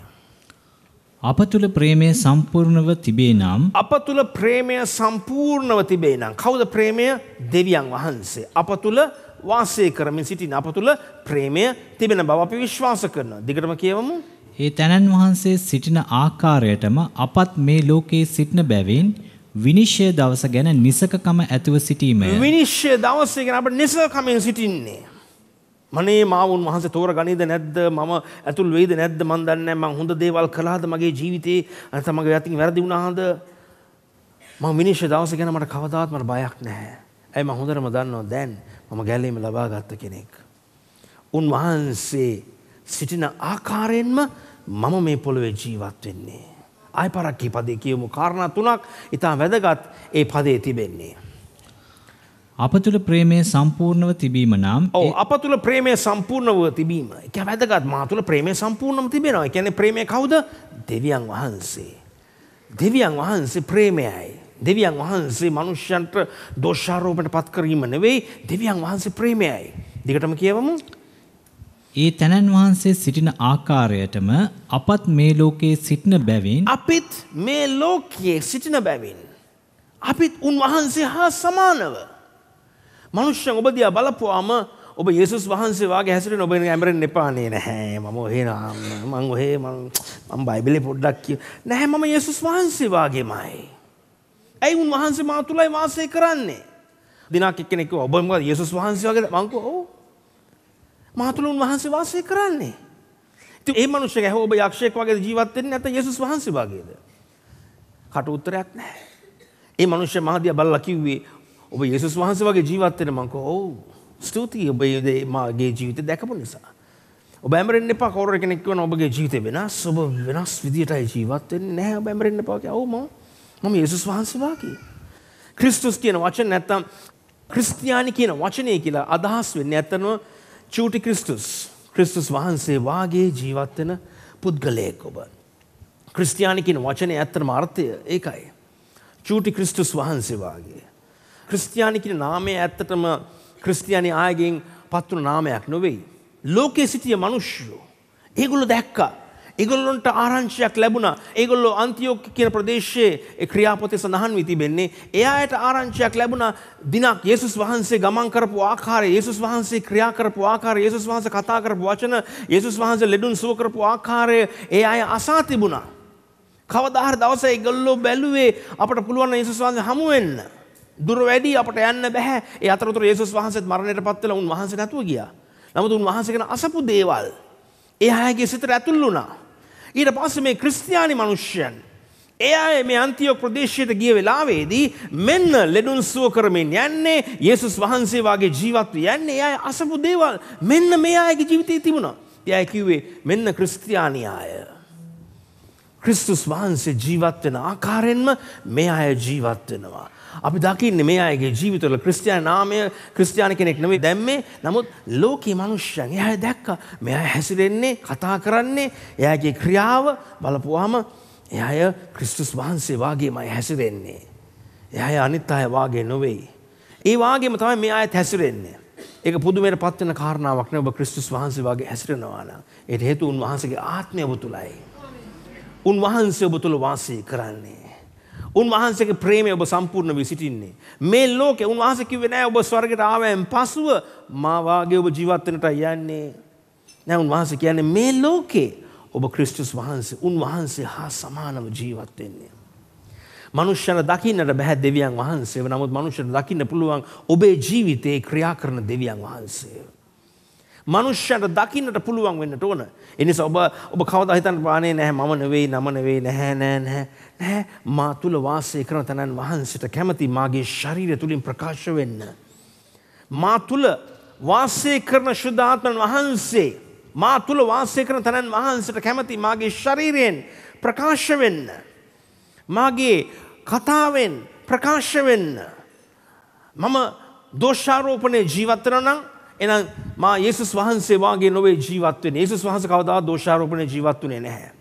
අප තුල ප්‍රේමය සම්පූර්ණව තිබේ නම් අප තුල ප්‍රේමය සම්පූර්ණව තිබේ නම් කවුද ප්‍රේමය දෙවියන් වහන්සේ අප තුල වාසය කරමින් සිටින අප තුල ප්‍රේමය තිබෙන බව අපි විශ්වාස කරනවා දිගටම කියවමු ඒ තැනන් වහන්සේ සිටින ආකාරයටම අපත් මේ ලෝකයේ සිටින බැවින් විනිශ්චය දවස ගැන නිසකකම ඇතුව සිටීමය විනිශ්චය දවසේ ගැන අප නිසකකමෙන් සිටින්නේ මනේ මාවුන් වහන්සේ තෝර ගනීද නැද්ද මම ඇතුල් වෙයිද නැද්ද මන් දන්නේ මං හොඳ දේවල් කළාද මගේ ජීවිතේ නැත්නම් මගේ යතින් වැරදි වුණාද මම විනිශ්චය දවස ගැන මට කවදාවත් මට බයක් නැහැ. ඇයි මම හොඳටම දන්නවා දැන් මම ගැලීම ලබා ගත්ත කෙනෙක්. උන්වහන්සේ සිටින ආකාරයෙන්ම මම මේ පොළොවේ ජීවත් වෙන්නේ. ආයි පරක්කී පදේ කියමු කාරණා තුනක් ඉතා වැදගත් ඒ පදේ තිබෙන්නේ. අප තුළ ප්‍රේමය සම්පූර්ණව තිබීම නම් ඕ අප තුළ ප්‍රේමය සම්පූර්ණව තිබීම එක වැදගත් මා තුළ ප්‍රේමය සම්පූර්ණම තිබෙනවා එකැන ප්‍රේමය කවුද දෙවියන් වහන්සේ. දෙවියන් වහන්සේ ප්‍රේමයයි. දෙවියන් වහන්සේ මනුෂ්‍යන්ට දෝෂාරෝපට පත්කරීම නෙවෙයි දෙවියන් වහන්සේ ප්‍රේමයයි. දිගටම කියවමු. ඒ තැනන් වහන්සේ සිටින ආකාරයටම අපත් මේ ලෝකයේ සිටින බැවින් අපිත් මේ ලෝකයේ සිටින බැවින්. අපිත් උන්වහන්සේ හා සමානව. මනුෂ්‍යයන් ඔබ දිහා බලපුවාම ඔබ යේසුස් වහන්සේ වාගේ හැසිරෙන ඔබ ඇමරෙන්න එපා නේ නැහැ මම ඔහේ මං ඔහේ මම බයිබලේ පොඩ්ඩක් කිය නැහැ මම යේසුස් වහන්සේ වාගේමයි ඇයි උන් වහන්සේ මා තුලයි වාසය කරන්නේ දිනක් එක්කෙනෙක් කිව්වා ඔබ මොකද යේසුස් වහන්සේ වගේ මං කිව්වා ඔව් මා තුල උන් වහන්සේ වාසය කරන්නේ ඉතින් ඒ මනුස්සයා ඇහුවා ඔබ යක්ෂයෙක් වගේ ජීවත් වෙන්නේ නැත්නම් යේසුස් වහන්සේ වගේද කට උත්තරයක් නැහැ ඒ මනුෂ්‍ය මහදිය බල්ලා කිව්වේ ඔබ යේසුස් වහන්සේ වගේ ජීවත් වෙන මං කෝ ඔව් ස්තුතියි ඔබේ මාගේ ජීවිතේ දැකපු නිසා. ඔබ ඇමරෙන්න එපා කවුරු කෙනෙක් කියනවා ඔබගේ ජීවිතේ වෙනස් ඔබ වෙනස් විදියටයි ජීවත් වෙන්නේ නැහැ ඔබ ඇමරෙන්න එපා කියලා. ඔව් මම මම යේසුස් වහන්සේ වාගේ. ක්‍රිස්තුස් කියන වචන නැත්තම් ක්‍රිස්තියානි කියන වචනේ කියලා අදහස් වෙන්නේ ඇත්තනම චූටි ක්‍රිස්තුස්. ක්‍රිස්තුස් වහන්සේ වාගේ ජීවත් වෙන පුද්ගලයෙක් ඔබ. ක්‍රිස්තියානි කියන වචනේ ඇත්තම අර්ථය ඒකයි. චූටි ක්‍රිස්තුස් වහන්සේ වාගේ. ක්‍රිස්තියානි කියන නාමය ඇත්තටම ක්‍රිස්තියානි ආයගෙන් පත්වන නාමයක් නොවෙයි. ලෝකයේ සිටිය මිනිස්සු ඒගොල්ලෝ දැක්කා. ඒගොල්ලොන්ට ආරංචියක් ලැබුණා. ඒගොල්ලෝ අන්තියෝක්‍ය කියන ප්‍රදේශයේ ක්‍රියාපතේ සඳහන් වී තිබෙන්නේ. එයාට ආරංචියක් ලැබුණා දිනක් යේසුස් වහන්සේ ගමන් කරපු ආකාරය, යේසුස් වහන්සේ ක්‍රියා කරපු ආකාරය, යේසුස් වහන්සේ කතා කරපු වචන, යේසුස් වහන්සේ ලෙඩුන් සුව කරපු ආකාරය ඒ අය අසා තිබුණා. කවදාහරි දවසේ ඒගොල්ලෝ බැලුවේ අපට පුළුවන් යේසුස් වහන්සේ හමු වෙන්න. දුර වැඩි අපට යන්න බැහැ. ඒ අතරතුර යේසුස් වහන්සේත් මරණයටපත් වෙලා උන් වහන්සේ නැතුව ගියා. නමුත් උන් වහන්සේ ගැන අසපු දේවල් එයාගේ සිතට ඇතුල් වුණා. ඊට පස්සේ මේ ක්‍රිස්තියානි මිනිස්යන් එයා මේ අන්තියෝක් ප්‍රදේශයට ගිය වෙලාවේදී මෙන්න ලෙඩුන් සුව කරමින් යන්නේ යේසුස් වහන්සේ වාගේ ජීවත් යන්නේ එයා අසපු දේවල් මෙන්න මේ අයගේ ජීවිතේ තිබුණා. එයා කිව්වේ මෙන්න ක්‍රිස්තියානි අය. ක්‍රිස්තුස් වහන්සේ ජීවත් වෙන ආකාරයෙන්ම මේ අය ජීවත් වෙනවා. අපි දකින්නේ මේ අයගේ ජීවිතවල ක්‍රිස්තියානි නාමය ක්‍රිස්තියානි කෙනෙක් නෙවෙයි දැම්මේ. නමුත් ලෝකයේ මනුෂ්‍යයන් එයා දැක්කා. මෙයා හැසිරෙන්නේ, කතා කරන්නේ, එයාගේ ක්‍රියාව බලපුවාම එයාය ක්‍රිස්තුස් වහන්සේ වාගේමයි හැසිරෙන්නේ. එයාය අනිත් අය වාගේ නොවේ. ඒ වාගේම තමයි මේ අයත් හැසිරෙන්නේ. ඒක පුදුමයට පත් වෙන කාරණාවක් නේ ඔබ ක්‍රිස්තුස් වහන්සේ වාගේ හැසිරෙනවා නම්. ඒට හේතුව උන්වහන්සේගේ ආත්මය ඔබ තුලයි. උන්වහන්සේ ඔබ තුල වාසය කරන්නේ. උන්වහන්සේගේ ප්‍රේමය ඔබ සම්පූර්ණ වී සිටින්නේ. මේ ලෝකේ උන්වහන්සේ කිව්වේ නෑ ඔබ ස්වර්ගයට ආවයන් පසුව මා වාගේ ඔබ ජීවත් වෙනට යන්නේ. නෑ උන්වහන්සේ කියන්නේ මේ ලෝකේ ඔබ ක්‍රිස්තුස් වහන්සේ උන්වහන්සේ හා සමානව ජීවත් වෙන්නේ. මනුෂ්‍යන දකින්නට බැහැ දෙවියන් වහන්සේව. නමුත් මනුෂ්‍යන දකින්න පුළුවන් ඔබේ ජීවිතේ ක්‍රියා කරන දෙවියන් වහන්සේව. මනුෂ්‍යයට දකින්නට පුළුවන් වෙන්නට ඕන. එනිසා ඔබ ඔබ කවදා හිතන්න පානේ නැහැ මම නෙවෙයි නම නෙවෙයි නැහැ නෑ නෑ නෑ මා තුල වාසය කරන තනන් වහන්සේට කැමති මාගේ ශරීරය තුලින් ප්‍රකාශ වෙන්න. මා තුල වාසය කරන ශුද්ධාත්මන් වහන්සේ මා තුල වාසය කරන තනන් වහන්සේට කැමති මාගේ ශරීරයෙන් ප්‍රකාශ වෙන්න. මාගේ කතාවෙන් ප්‍රකාශ වෙන්න. මම දෝෂාරෝපණය ජීවත් වෙනවා නම් එහෙනම් මා යේසුස් වහන්සේ වාගේ නොවේ ජීවත් වෙන්නේ. යේසුස් වහන්සේ කවදාවත් දෝෂාරෝපණේ ජීවත් වුණේ නැහැ.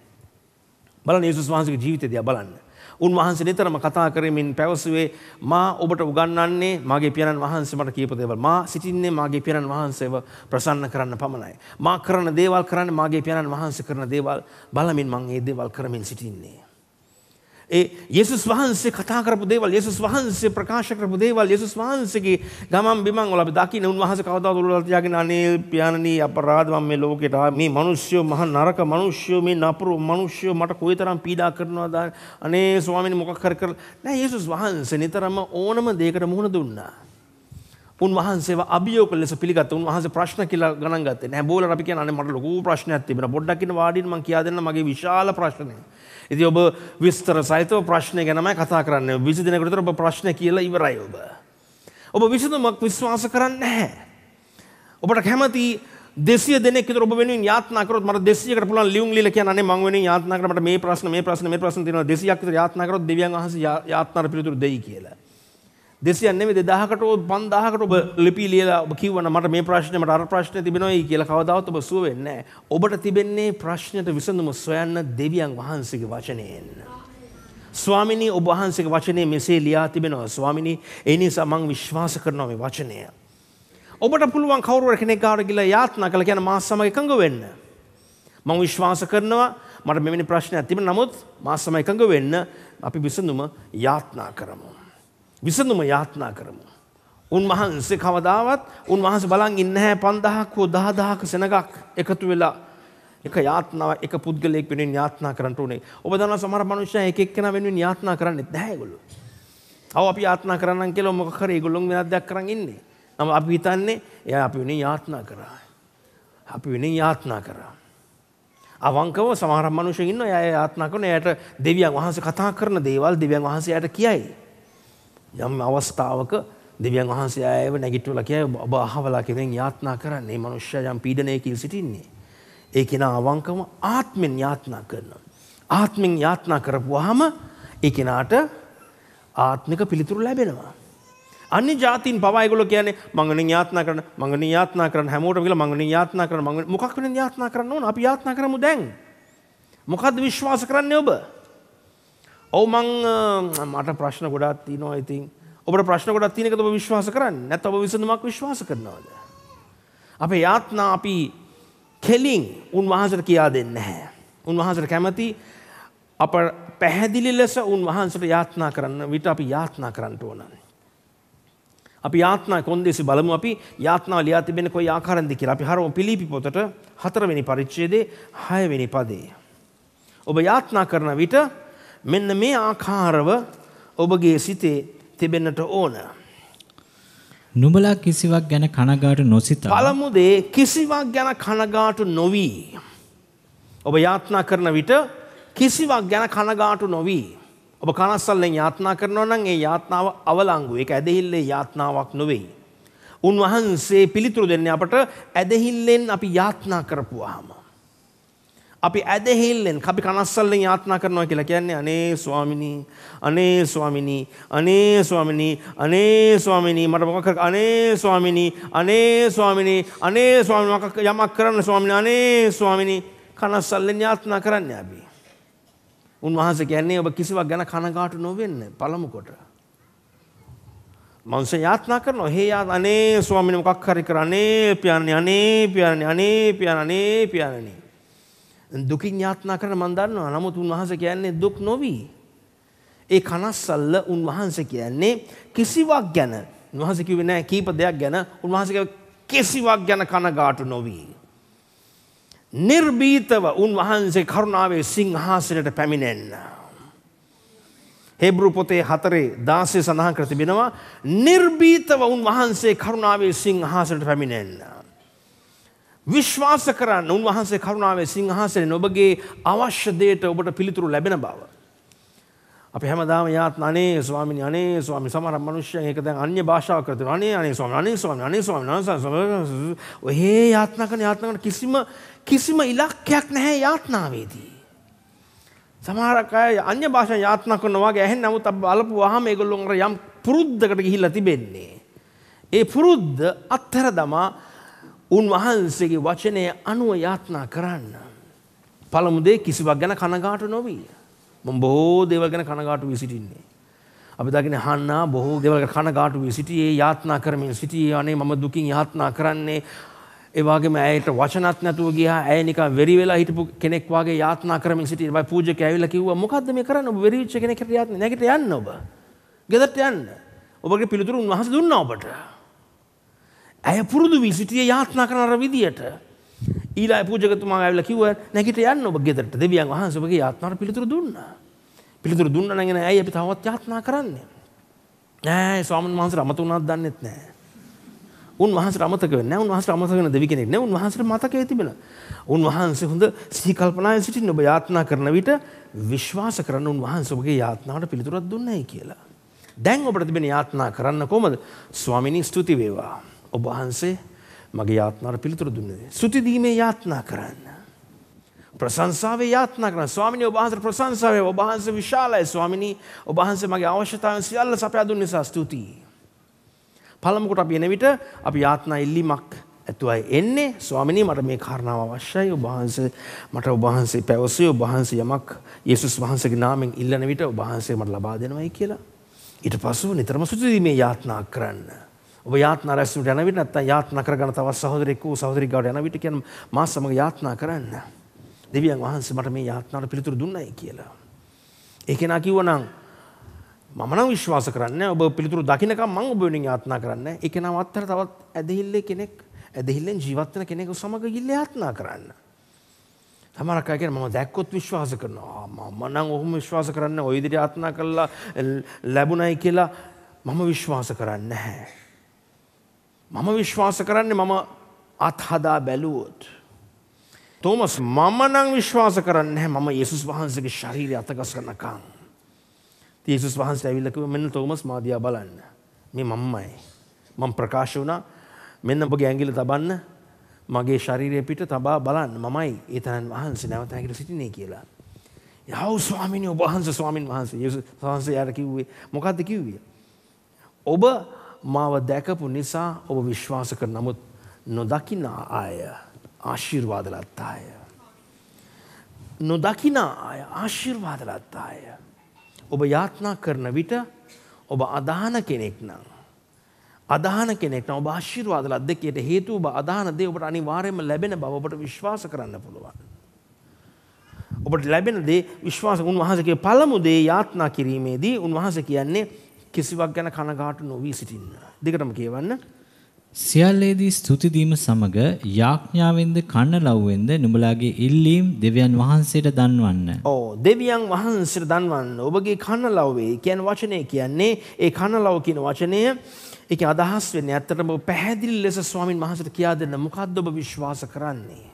බලන්න යේසුස් වහන්සේගේ ජීවිතය දිහා බලන්න. උන්වහන්සේ නිතරම කතා කරමින් පැවසුවේ මා ඔබට උගන්වන්නේ මගේ පියාණන් වහන්සේ මට කියපු දේවල්. මා සිටින්නේ මගේ පියාණන් වහන්සේව ප්‍රසන්න කරන්න පමණයි. මා කරන දේවල් කරන්නේ මගේ පියාණන් වහන්සේ කරන දේවල් බලමින් මම මේ දේවල් කරමින් සිටින්නේ. ඒ යෙසුස් වහන්සේ කතා කරපු දේවල් යෙසුස් වහන්සේ ප්‍රකාශ කරපු දේවල් යෙසුස් වහන්සේගේ ගමන් බිමන් වල අපි දකින්න උන්වහන්සේ කවදාද උලවලා තියාගෙන අනේ පියාණනි අපරාධ මම මේ ලෝකෙට මේ මිනිස්සු මහ නරක මිනිස්සු මේ නපුරු මිනිස්සු මට කොයිතරම් පීඩා කරනවද අනේ ස්වාමීනි මොකක් කර කර නෑ යෙසුස් වහන්සේ නිතරම ඕනම දෙයකට මුහුණ දුන්නා උන්වහන්සේව අභියෝග ලෙස පිළිගත්ත උන්වහන්සේ ප්‍රශ්න කියලා ගණන් ගත්තේ නෑ බෝලර අපි කියන්නේ අනේ මට ලොකු ප්‍රශ්නයක් තිබුණා පොඩ්ඩක් ඉන්න වාඩින් මං කියා දෙන්න මගේ විශාල ප්‍රශ්නය ඉති ඔබ විස්තර සහිතව ප්‍රශ්නය ගැනමයි කතා කරන්න විසි දෙනකටතර ඔබ ප්‍රශ්න කියලා ඉවරයි ඔබ. ඔබ විසඳමක් විශ්වාස කරන්න නැහැ. ඔබට කැමති දෙසිය දෙනෙක් විතර ඔබ වෙනුවෙන් යාත්නා කරොත් මට 200කට පුළුවන් ලියුම් ලියලා කියන්නේ අනේ මං වෙනුවෙන් යාත්නා කරලා මට මේ ප්‍රශ්න මේ ප්‍රශ්න මේ ප්‍රශ්න තියෙනවා 200ක් විතර යාත්නා කරොත් දෙවියන් වහන්සේ යාත්නාර පිළිතුරු දෙයි කියලා. දෙසියන් නෙමෙයි 2000කට 5000කට ඔබ ලිපි ලියලා ඔබ කිව්වන මට මේ ප්‍රශ්නේ මට අර ප්‍රශ්නේ තිබෙනවයි කියලා කවදාවත් ඔබ සුව වෙන්නේ නැහැ. ඔබට තිබෙන්නේ ප්‍රශ්නෙට විසඳුම සොයන්න දෙවියන් වහන්සේගේ වචනයෙන්. ස්වාමිනී ඔබ වහන්සේගේ වචනේ මෙසේ ලියා තිබෙනවා. ස්වාමිනී ඒ නිසා මම විශ්වාස කරනවා මේ වචනය. ඔබට පුළුවන් කවුරු කෙනෙක් ගාවට ගිහලා යාත්නා කළා කියන මාත් සමග එකඟ වෙන්න. මම විශ්වාස කරනවා මට මෙවැනි ප්‍රශ්නයක් තිබෙන නමුත් මාත් සමග එකඟ වෙන්න අපි විසඳුම යාත්නා කරමු. විසඳුම යාත්නා කරමු. උන්වහන්සේ කවදාවත් උන්වහන්සේ බලන් ඉන්නේ නැහැ 5000ක් හෝ 10000ක සෙනඟක් එකතු වෙලා එක යාත්නාවක් එක පුද්ගලයෙක් වෙනුවෙන් යාත්නා කරන්න උනේ. ඔබ දන්නවා සමහර මිනිස්සුන් එක එක්කෙනා වෙනුවෙන් යාත්නා කරන්නේ නැහැ ඒගොල්ලෝ. අව අපි යාත්නා කරන්නම් කියලා මොකක් හරි ඒගොල්ලොන් වෙනත් දෙයක් කරන් ඉන්නේ. නම් අපි හිතන්නේ එයා අපි වෙනුවෙන් යාත්නා කරා. අපි වෙනුවෙන් යාත්නා කරා. අවංකව සමහර මිනිස්සුන් ඉන්නවා එයා යාත්නා කරන එයාට දෙවියන් වහන්සේ කතා කරන දේවල් දෙවියන් වහන්සේ එයාට කියයි. යම් අවස්ථාවක දෙවියන් වහන්සේ ආයව නැගිටවලා කියයි ඔබ අහවලා කෙනෙන් යාත්නා කරන්නේ මනුෂ්‍ය යම් පීඩනයකින් සිටින්නේ. ඒ කෙනා අවංකම ආත්මෙන් යාත්නා කරනවා. ආත්මෙන් යාත්නා කරපුවාම ඒ කෙනාට ආත්මික පිළිතුරු ලැබෙනවා. අනි ජාතින් පවායගොල කියන මංගන යාත්නා කරන මංගන යාත්නා කරන හැමෝට කියලා මංගන යාත්නා කරන මොකක් වෙන යාත්නා කරන්න ඕන අපි යාත්නා කරමු දැන්. මොකද්ද විශ්වාස කරන්නේ ඔබ? ඔවුමං මට ප්‍රශ්න ගොඩත් තිනවා ඉතින් ඔබට ප්‍රශ්න ගොඩත් තිනක ඔබ විශ්වාස කරන්න නැත ඔබ විසඳමක් විශ්වාස කරනවාද. අපේ යාත්නා අපි කෙලින් උන්වහන්සට කියා දෙන්න හැ. උන්වහන්සට කැමති අප පැහැදිලි ලෙස උන්වහන්සට යාත්නා කරන්න විට අපි යාත්නා කරන්නට ඕනන්නේ. අපි යාත්නා කොන්දේසි බලමු අපි යාත්නා ලියා තිබෙන කොයි ආකාරෙන්ද කියලා. අපි හරම පිලිපි පොතට හතරවෙනි පරිච්ඡේදයේ 6වෙනි පදේ. ඔබ යාත්නා කරන විට මෙන්න මේ ආකාරව ඔබගේ සිතේ තිබෙන්නට ඕන. නුඹලා කිසිවක් ගැන කනගාටු නොසිතා. පළමු දේ කිසිවක් ගැන කනගාටු නොවි. ඔබ යාත්නා කරන විට කිසිවක් ගැන කනගාටු නොවි. ඔබ කනස්සල්ලෙන් යාත්නා කරනවා නම් ඒ යාත්නාව අවලංගු. ඒක ඇදහිල්ලේ යාත්නාවක් නොවේ. උන්වහන්සේ පිළිතුරු දෙන්නේ අපට ඇදහිල්ලෙන් අපි යාත්නා කරපුවාම. අපි ඇදහිල්ලෙන් අපි කනස්සල්ලෙන් යාත්නා කරනවා කියලා කියන්නේ අනේ ස්වාමිනී අනේ ස්වාමිනී අනේ ස්වාමිනී අනේ ස්වාමිනී මට මොකක් කර අනේ ස්වාමිනී අනේ ස්වාමිනී අනේ ස්වාමිනී මොකක් යමක් කරන්න ස්වාමිනී අනේ ස්වාමිනී කනස්සල්ලෙන් යාත්නා කරන්නේ අපි උන්වහන්සේ කියන්නේ ඔබ කිසිවක් ගැන කනගාටු නොවෙන්න පළමු කොට මනුස්ස යාත්නා කරනවා හේ යා අනේ ස්වාමිනී මොකක් හරි කර අනේ පියාණනි අනේ පියාණනි අනේ පියාණනි අනේ පියාණනි දුකින් යාත්නා කරන මම දන්නවා. නමුත් උන්වහන්සේ කියන්නේ දුක් නොවි. ඒ කනස්සල්ල උන්වහන්සේ කියන්නේ කිසිවක් ගැන උන්වහන්සේ කිව්වේ නැහැ කීප දෙයක් ගැන උන්වහන්සේ කිසිවක් ගැන කනගාටු නොවි. නිර්භීතව උන්වහන්සේ කරුණාවේ සිංහාසනයට පැමිණෙන්න. හෙබ්‍රු පොතේ හතරේ 16 සඳහන් කර තිබෙනවා නිර්භීතව උන්වහන්සේ කරුණාවේ සිංහාසනයට පැමිණෙන්න. විශ්වාස කරන්න උන්වහන්සේ කරුණාවේ සිංහාසනේ ඔබගේ අවශ්‍ය දෙයට ඔබට පිළිතුරු ලැබෙන බව. අපි හැමදාම යාත්න අනේ ස්වාමීන් අනේ ස්වාමි සමහර මිනිස්සුන් ඒක දැන් අන්‍ය භාෂාවක් කරලා තියෙනවා අනේ අනේ ස්වාමී අනේ ස්වාමී අනේ ස්වාමී අනේ ස්වාමී ඔහේ යාත්නා කරන යාත්නා කරන කිසිම කිසිම ඉලක්කයක් නැහැ යාත්නාවේදී. සමහරක් අය අන්‍ය භාෂාවෙන් යාත්නා කරනවා වගේ ඇහෙන්නේ නමුත් අපි බලපුවාම ඒගොල්ලෝ යම් පුරුද්දකට ගිහිල්ලා තිබෙන්නේ. ඒ පුරුද්ද අත්හැර දමා උන්වහන්සේගේ වචනය අනුව යාත්නා කරන්න. පළමුදේ කිසිවක් ගැන කනගාට නොවී. මම බොහෝ දේවල් ගැන කනගාටු වී සිටින්නේ. අපි දකින හන්නා බොහෝ දේවල් කනගාටු වී සිටියේ යාත්නා කරමින් සිටියේ අනේ මම දුකින් යාත්නා කරන්නේ ඒවාගේම ඇයට වචනත් නැතුව ගියා ඇය නිකන් වෙරි වෙලා හිටපු කෙනෙක් වගේ යාත්නා කරමින් සිටියේ වයි පූජක ඇවිල්ලා කිව්වා මොකද්ද මේ කරන්නේ ඔබ වෙරි වෙච්ච කෙනෙක්ට යාත්නා නැගිට යන්න ඔබ ගෙදරට යන්න ඔබගේ පිළිතුරු උන්වහන්සේ දුන්නා ඔබට ඇය පුරුදුවී සිටිය යාත්නා කරන අර විදියට. ඊලා පූජකතුමා ඇවිල්ලා කිව්වා නැගිට යන්න ඔබ ගෙදරට දෙවියන් වහන්සේ ඔබගේ යාත්නාවට පිළිතුරු දුන්නා. පිළිතුරු දුන්නා නම් ඇයි අපි තවත් යාත්නා කරන්නේ? නෑ ස්වාමීන් වහන්සේ අමත උනාත් දන්නෙත් නෑ. උන්වහන්සේ අමතක වෙන්නේ නැහැ. උන්වහන්සේ අමතක වෙන දෙවි කෙනෙක් නැහැ. උන්වහන්සේ මතකයේ තිබෙන. උන්වහන්සේ හොඳ සිහි කල්පනායෙන් සිටින්න ඔබ යාත්නා කරන විට විශ්වාස කරන උන්වහන්සේ ඔබගේ යාත්නාවට පිළිතුරක් දුන්නේ කියලා. දැන් ඔබට තිබෙන යාත්නා කරන්න කොහොමද? ස්වාමිනී ස්තුති වේවා. ඔබ වහන්සේ මගේ යාත්නාර පිළිතුරු දුන්නේ. සුති දීමේ යාත්නා කරන්න. ප්‍රශංසාවේ යාත්නා කරන්න. ස්වාමිනේ ඔබ වහන්සේ ප්‍රශංසාවේ ඔබ වහන්සේ විශාලයි ස්වාමිනී. ඔබ වහන්සේ මගේ අවශ්‍යතාවන් සියල්ල සපයා දුන්න නිසා ස්තුතියි. පළමු කොට අපි එන විට අපි යාත්නා ඉල්ලීමක් ඇතුවයි එන්නේ ස්වාමිනී මට මේ කාරණාව අවශ්‍යයි ඔබ වහන්සේ මට ඔබ වහන්සේ පැවසුවේ ඔබ වහන්සේ යමක් යේසුස් වහන්සේගේ නාමයෙන් ඉල්ලන විට ඔබ වහන්සේ මට ලබා දෙනවයි කියලා ඊට පස්ව නිතරම සුතුදීමේ යාත්නා කරන්න ඔබ යාත්නා රැස්නට යන විට නැත්නම් යාත්නා කරගන්න තවත් සහෝදරෙක් වූ සහෝදරි ගාවට යන විට කියන මා සමග යාත්නා කරන්න. දෙවියන් වහන්සේ මට මේ යාත්නාවට පිළිතුරු දුන්නයි කියලා. ඒ කෙනා කිව්වනම් මම නම් විශ්වාස කරන්නේ ඔබ පිළිතුරු දකින්නකම් මම ඔබ වෙනුවෙන් යාත්නා කරන්නේ. ඒ කෙනා අත්තර තවත් ඇදහිල්ලේ කෙනෙක් ඇදහිල්ලෙන් ජීවත් වෙන කෙනෙකු සමග ගිල්ල යාත්නා කරන්න. සමහරක් අය කියනවා මම දැක්කොත් විශ්වාස කරනවා. මම නම් ඔහොම විශ්වාස කරන්නේ ඔය විදිහට යාත්නා කළා ලැබුණයි කියලා මම විශ්වාස කරන්නේ නැහැ. මම විශ්වාස කරන්නේ මම අත්හදා බැලුවොත්. තෝමස් මම නම් විශ්වාස කරන්න මම ඒසුස් වහන්සගේ ශරීරය අතකස් කරනකං. ඒසුස් වහන්සේ ඇවිල්ලකව මෙන්න තෝමස් මාදයා බලන්න. මේ මම්මයි. මං ප්‍රකාශ වුණා මෙන්න ඔබගේ ඇගිල තබන්න මගේ ශරීරය පිට තබා බලන්න මමයි ඒතනන් වහන්සේ නැවතැකට සිටිනේ කියලා. යව ස්වාමිනි ඔබහන්ස ස්වාමින් වහන්සේ ඒ වහන්සේ යාර කිව්වේ මොකක්ද කිව්විය. ඔබ මාව දැකපු නිසා ඔබ විශ්වාස කර නමුත් නොදකින අය ආශිර්වාදලත් අය. නොදකින අය ආශිර්වාදලත් අය. ඔබ යාත්නා කරන විට ඔබ අදහන කෙනෙක් නම්. අදහන කෙනෙක් ඔබ ආශිර්වාදල අදකයට හේතු ඔබ අදාන දේ ඔබට අනිවාර්යම ලැබෙන බව ඔබට විශ්වාස කරන්න පුළුවන්. ඔබට ලැබෙන දේ විශ්වාස උන්වහන්සේගේ පළමු දේ යාත්නා කිරීමේදී උන්වහන්සේ කියන්නේ කිසිවක් ගැන කනගාටු නොවී සිටින්න. දෙකටම කියවන්න. සියල්ලේදී ස්තුති දීම සමග යාඥාවෙන්ද කන්න ලව්වෙන්ද නුඹලාගේ ඉල්ලීම් දෙවියන් වහන්සේට දන්වන්න. ඕ දෙවියන් වහන්සේට දන්වන්න. ඔබගේ කන ලව්වේ කියන වචනේ කියන්නේ ඒ කන ලව් කියන වචනය ඒක අදහස් වෙන්නේ ඇත්තටම පැහැදිලි ලෙස ස්වාමින් වහන්සේට කියා දෙන්න මොකද්ද ඔබ විශ්වාස කරන්නේ?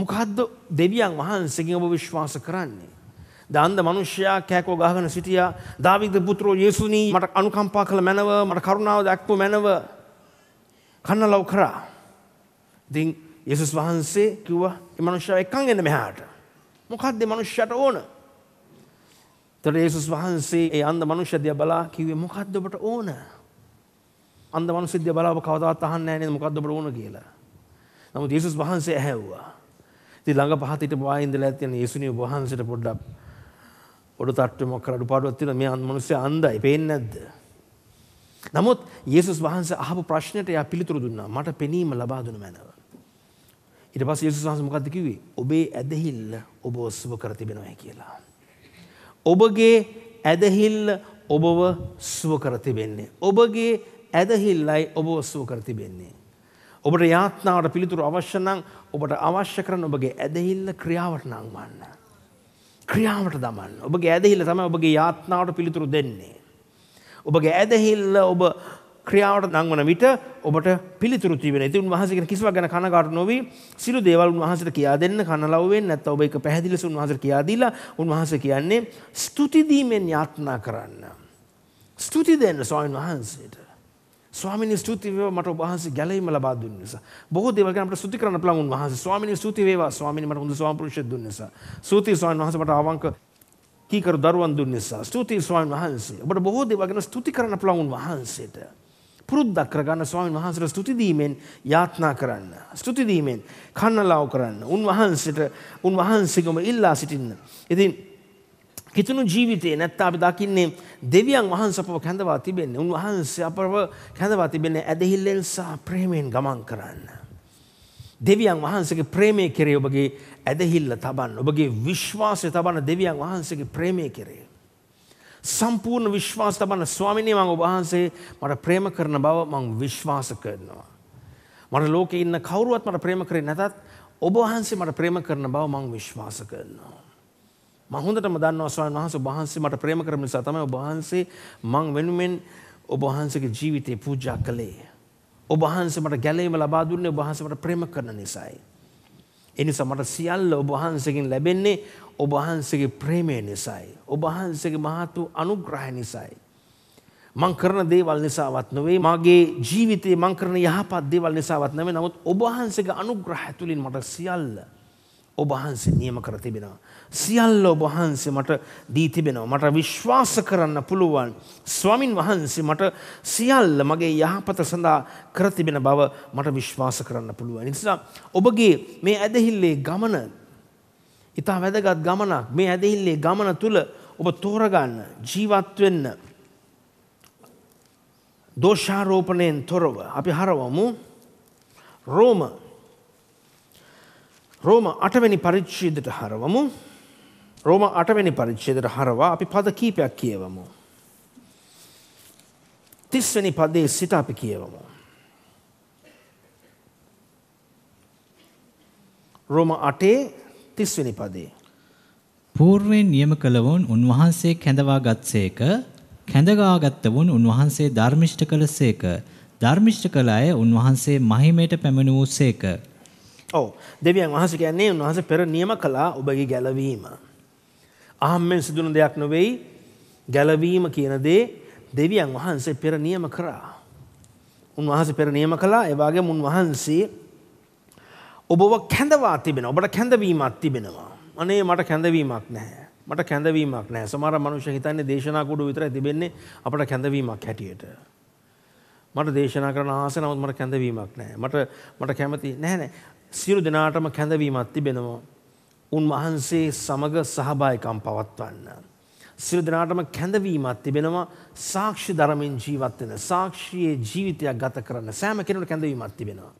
මොකද්ද දෙවියන් වහන්සේගෙන් ඔබ විශ්වාස කරන්නේ? දන්ද මනුෂ්‍යයා කෑකෝ ගහගෙන සිටියා දාවිද පුත්‍රෝ යේසුනී මට අනුකම්පා කළ මැනව මට කරුණාව දැක්වූ මැනව කන්නලව් කරා. ඉතින් යේසුස් වහන්සේ කිව්වා මේ මනුෂ්‍යයා එක්කන් එන්න මෙහාට. මොකද්ද මනුෂ්‍යයාට ඕන? තොට යේසුස් වහන්සේ ඒ අන්ද මනුෂ්‍ය දිහා බලා කිව්වේ මොකද්ද ඔබට ඕන? අන්ද මනුෂ්‍ය දිහා බලාව කවදාවත් අහන්නේ නැහැ නේද මොකද්ද ඔබට ඕන කියලා. නමුත් යේසුස් වහන්සේ ඇහැව්වා. ඉතින් ළඟ පහත හිටපු ආයින්දලා තියෙන යේසුනි වහන්සේට පොඩ්ඩක් ඔඩ තට්ටමක් කරඩු පාඩුවත්තින මේ අන්මනුසය අන්දයි පේෙන් නැද්ද. නමුත් ඒසුස් වහන්ස අහ ප්‍රශ්නයට ය පිළිතුරු දුන්නා මට පෙනීම ලබාදුන මැනව. ඉට පස් ඒසු වහන්ස මොකක්ද කිවේ ඔබේ ඇදහිල්ල ඔබ ඔස්සව කර තිබෙනවයි කියලා. ඔබගේ ඇදහිල්ල ඔබව සුව කර තිබෙන්නේ. ඔබගේ ඇදහිල්ලයි ඔබ ඔස්සුව කර තිබෙන්නේ. ඔබට යාත්නාවට පිළිතුරු අවශ්‍යනං ඔබට අවශ්‍ය කරන ඔබගේ ඇදහිල්ල ක්‍රියාවට නංවන්න. ක්‍රියාවට දමන්න. ඔබගේ ඇදහිල්ල තමයි ඔබගේ යාත්නාවට පිළිතුරු දෙන්නේ. ඔබගේ ඇදහිල්ල ඔබ ක්‍රියාවට නංවන විට ඔබට පිළිතුරු තිබෙන. ඉතින් උන්වහන්සේගෙන කිසිවක් ගැන කනගාටු නොවි සිළු දේවල් උන්වහන්සේට කියා දෙන්න කනලව් වෙන්නේ නැත්නම් ඔබ ඒක පැහැදිලිව උන්වහන්සේට කියා දීලා උන්වහන්සේ කියන්නේ ස්තුති දීමෙන් යාත්නා කරන්න. ස්තුති දෙන්න ස්වාමීන් වහන්සේට. ස්වාමිනී ස්තුති වේවා මට ඔබ වහන්සේ ගැලවීම ලබා දුන්න නිසා. බොහෝ දේවල් ගැන අපට ස්තුති කරන්න පුළුවන් උන්වහන්සේ. ස්වාමිනී ස්තුති වේවා. ස්වාමිනී මට හොඳ ස්වාමිපුරුෂයෙක් දුන්න නිසා. ස්තුති ස්වාමීන් වහන්සේ මට අවංක කීකරු දරුවන් දුන්න නිසා. ස්තුති ස්වාමීන් වහන්සේ. ඔබට බොහෝ දේවල් ගැන ස්තුති කරන්න පුළුවන් උන්වහන්සේට. පුරුද්දක් කරගන්න ස්වාමීන් වහන්සේට ස්තුති දීමෙන් යාත්නා කරන්න. ස්තුති දීමෙන් කන්නලාව කරන්න. උන්වහන්සේට උන්වහන්සේගම ඉල්ලා සිටින්න. ඉතින් කිතුුණු ජීවිතයේ නැත්ත අපි දකින්නේ දෙවියන් වහන්සපව කැඳවා තිබෙන්නේ උන්වහන්සේ අපව කැඳවා තිබෙන්නේ ඇදහිල්ලෙන් සහ ප්‍රේමයෙන් ගමන් කරන්න. දෙවියන් වහන්සගේ ප්‍රේමය කෙරේ ඔබගේ ඇදහිල්ල තබන්න ඔබගේ විශ්වාසය තබන්න දෙවියන් වහන්සගේ ප්‍රේමය කෙරේ. සම්පූර්ණ විශ්වාස තබන්න ස්වාමිනය මං ඔබහන්සේ මට ප්‍රේම කරන බව මං විශ්වාස කරනවා. මට ලෝක ඉන්න කවරුවත් මට ප්‍රේම කරේ නැතත් ඔබහන්සේ මට ප්‍රේම කරන බව මං විශ්වාස කරනවා. මම හොඳටම දන්නවා ස්වාමීන් වහන්සේ ඔබ වහන්සේ මට ප්‍රේම කරන නිසා තමයි ඔබ වහන්සේ මං වෙනුවෙන් ඔබ වහන්සේගේ ජීවිතේ පූජා කළේ. ඔබ වහන්සේ මට ගැලවීම ලබා දුන්නේ ඔබ වහන්සේ මට ප්‍රේම කරන නිසායි. ඒ නිසා මට සියල්ල ඔබ වහන්සේගෙන් ලැබෙන්නේ ඔබ වහන්සේගේ ප්‍රේමය නිසායි. ඔබ වහන්සේගේ මහත් වූ අනුග්‍රහය නිසායි. මං කරන දේවල් නිසාවත් නොවේ මගේ ජීවිතේ මං කරන යහපත් දේවල් නිසාවත් නෙවෙයි නමුත් ඔබ වහන්සේගේ අනුග්‍රහය තුලින් මට සියල්ල ඔබ වහන්සේ නියම කර තිබෙනවා. සියල්ල ඔබ වහන්සේ මට දී තිබෙනවා. මට විශ්වාස කරන්න පුළුවන්. ස්වාමින් වහන්සේ මට සියල්ල මගේ යහපත සඳහා කර තිබෙන බව මට විශ්වාස කරන්න පුළුවන්. ඒ නිසා ඔබගේ මේ ඇදහිල්ලේ ගමන ඉතා වැදගත් ගමනක්. මේ ඇදහිල්ලේ ගමන තුල ඔබ තෝරගන්න, ජීවත් වෙන්න දෝෂාරෝපණයෙන් තොරව අපි හරවමු රෝම රෝම අටවැනි පරිච්ඡේදයට හරවමු රෝම අටවැනි පරිච්ඡේදයට හරවා අපි පද කීපයක් කියවමු. තිස්වැනි පදයේ සිට අපි කියවමු. රෝම අටේ තිස්වැනි පදේ. පූර්වයෙන් නියම කළවුන් උන්වහන්සේ කැඳවා ගත්සේක කැඳගාගත්තවුන් උන්වහන්සේ ධර්මිෂ්ඨ කළසේක ධර්මිෂ්ඨ කළ අය උන්වහන්සේ මහිමයට පැමිණ වූසේක. ඔව් දෙවියන් වහන්සේ කියන්නේ උන්වහන්සේ පෙර නියම කළා ඔබගේ ගැලවීම. අහම්මෙන් සිදුන දෙයක් නොවෙයි ගැලවීම කියන දේ දෙවියන් වහන්සේ පෙර නියම කරා. උන්වහන්සේ පෙර නියම කළා එවාගේ උන්වහන්සේ ඔබව කැඳවා තිබෙන ඔබට කැඳවීමක් තිබෙනවා. අනේ මට කැඳවීමක් නැහැ. මට කැඳවීමක් නැහැ. සමහර මනුෂ්‍ය හිතන්නේ දේශනා කුඩු විතරයි තිබෙන්නේ අපට කැඳවීමක් හැටියට. මට දේශනා කරන ආස නමුත් මට කැඳවීමක් නැහැ. මට මට කැමති නැහැ නෑ. සියලු දෙනාටම කැඳවීමක් තිබෙනවා. උන්වහන්සේ සමග සහභායකම් පවත්වන්න. සිල් දෙනාටම කැඳවීමක් තිබෙනවා සාක්ෂි ධර්මෙන් ජීවත් වෙන සාක්ෂියේ ජීවිතයක් ගත කරන්න සෑම කෙනෙකුට කැඳවීමක් තිබෙනවා.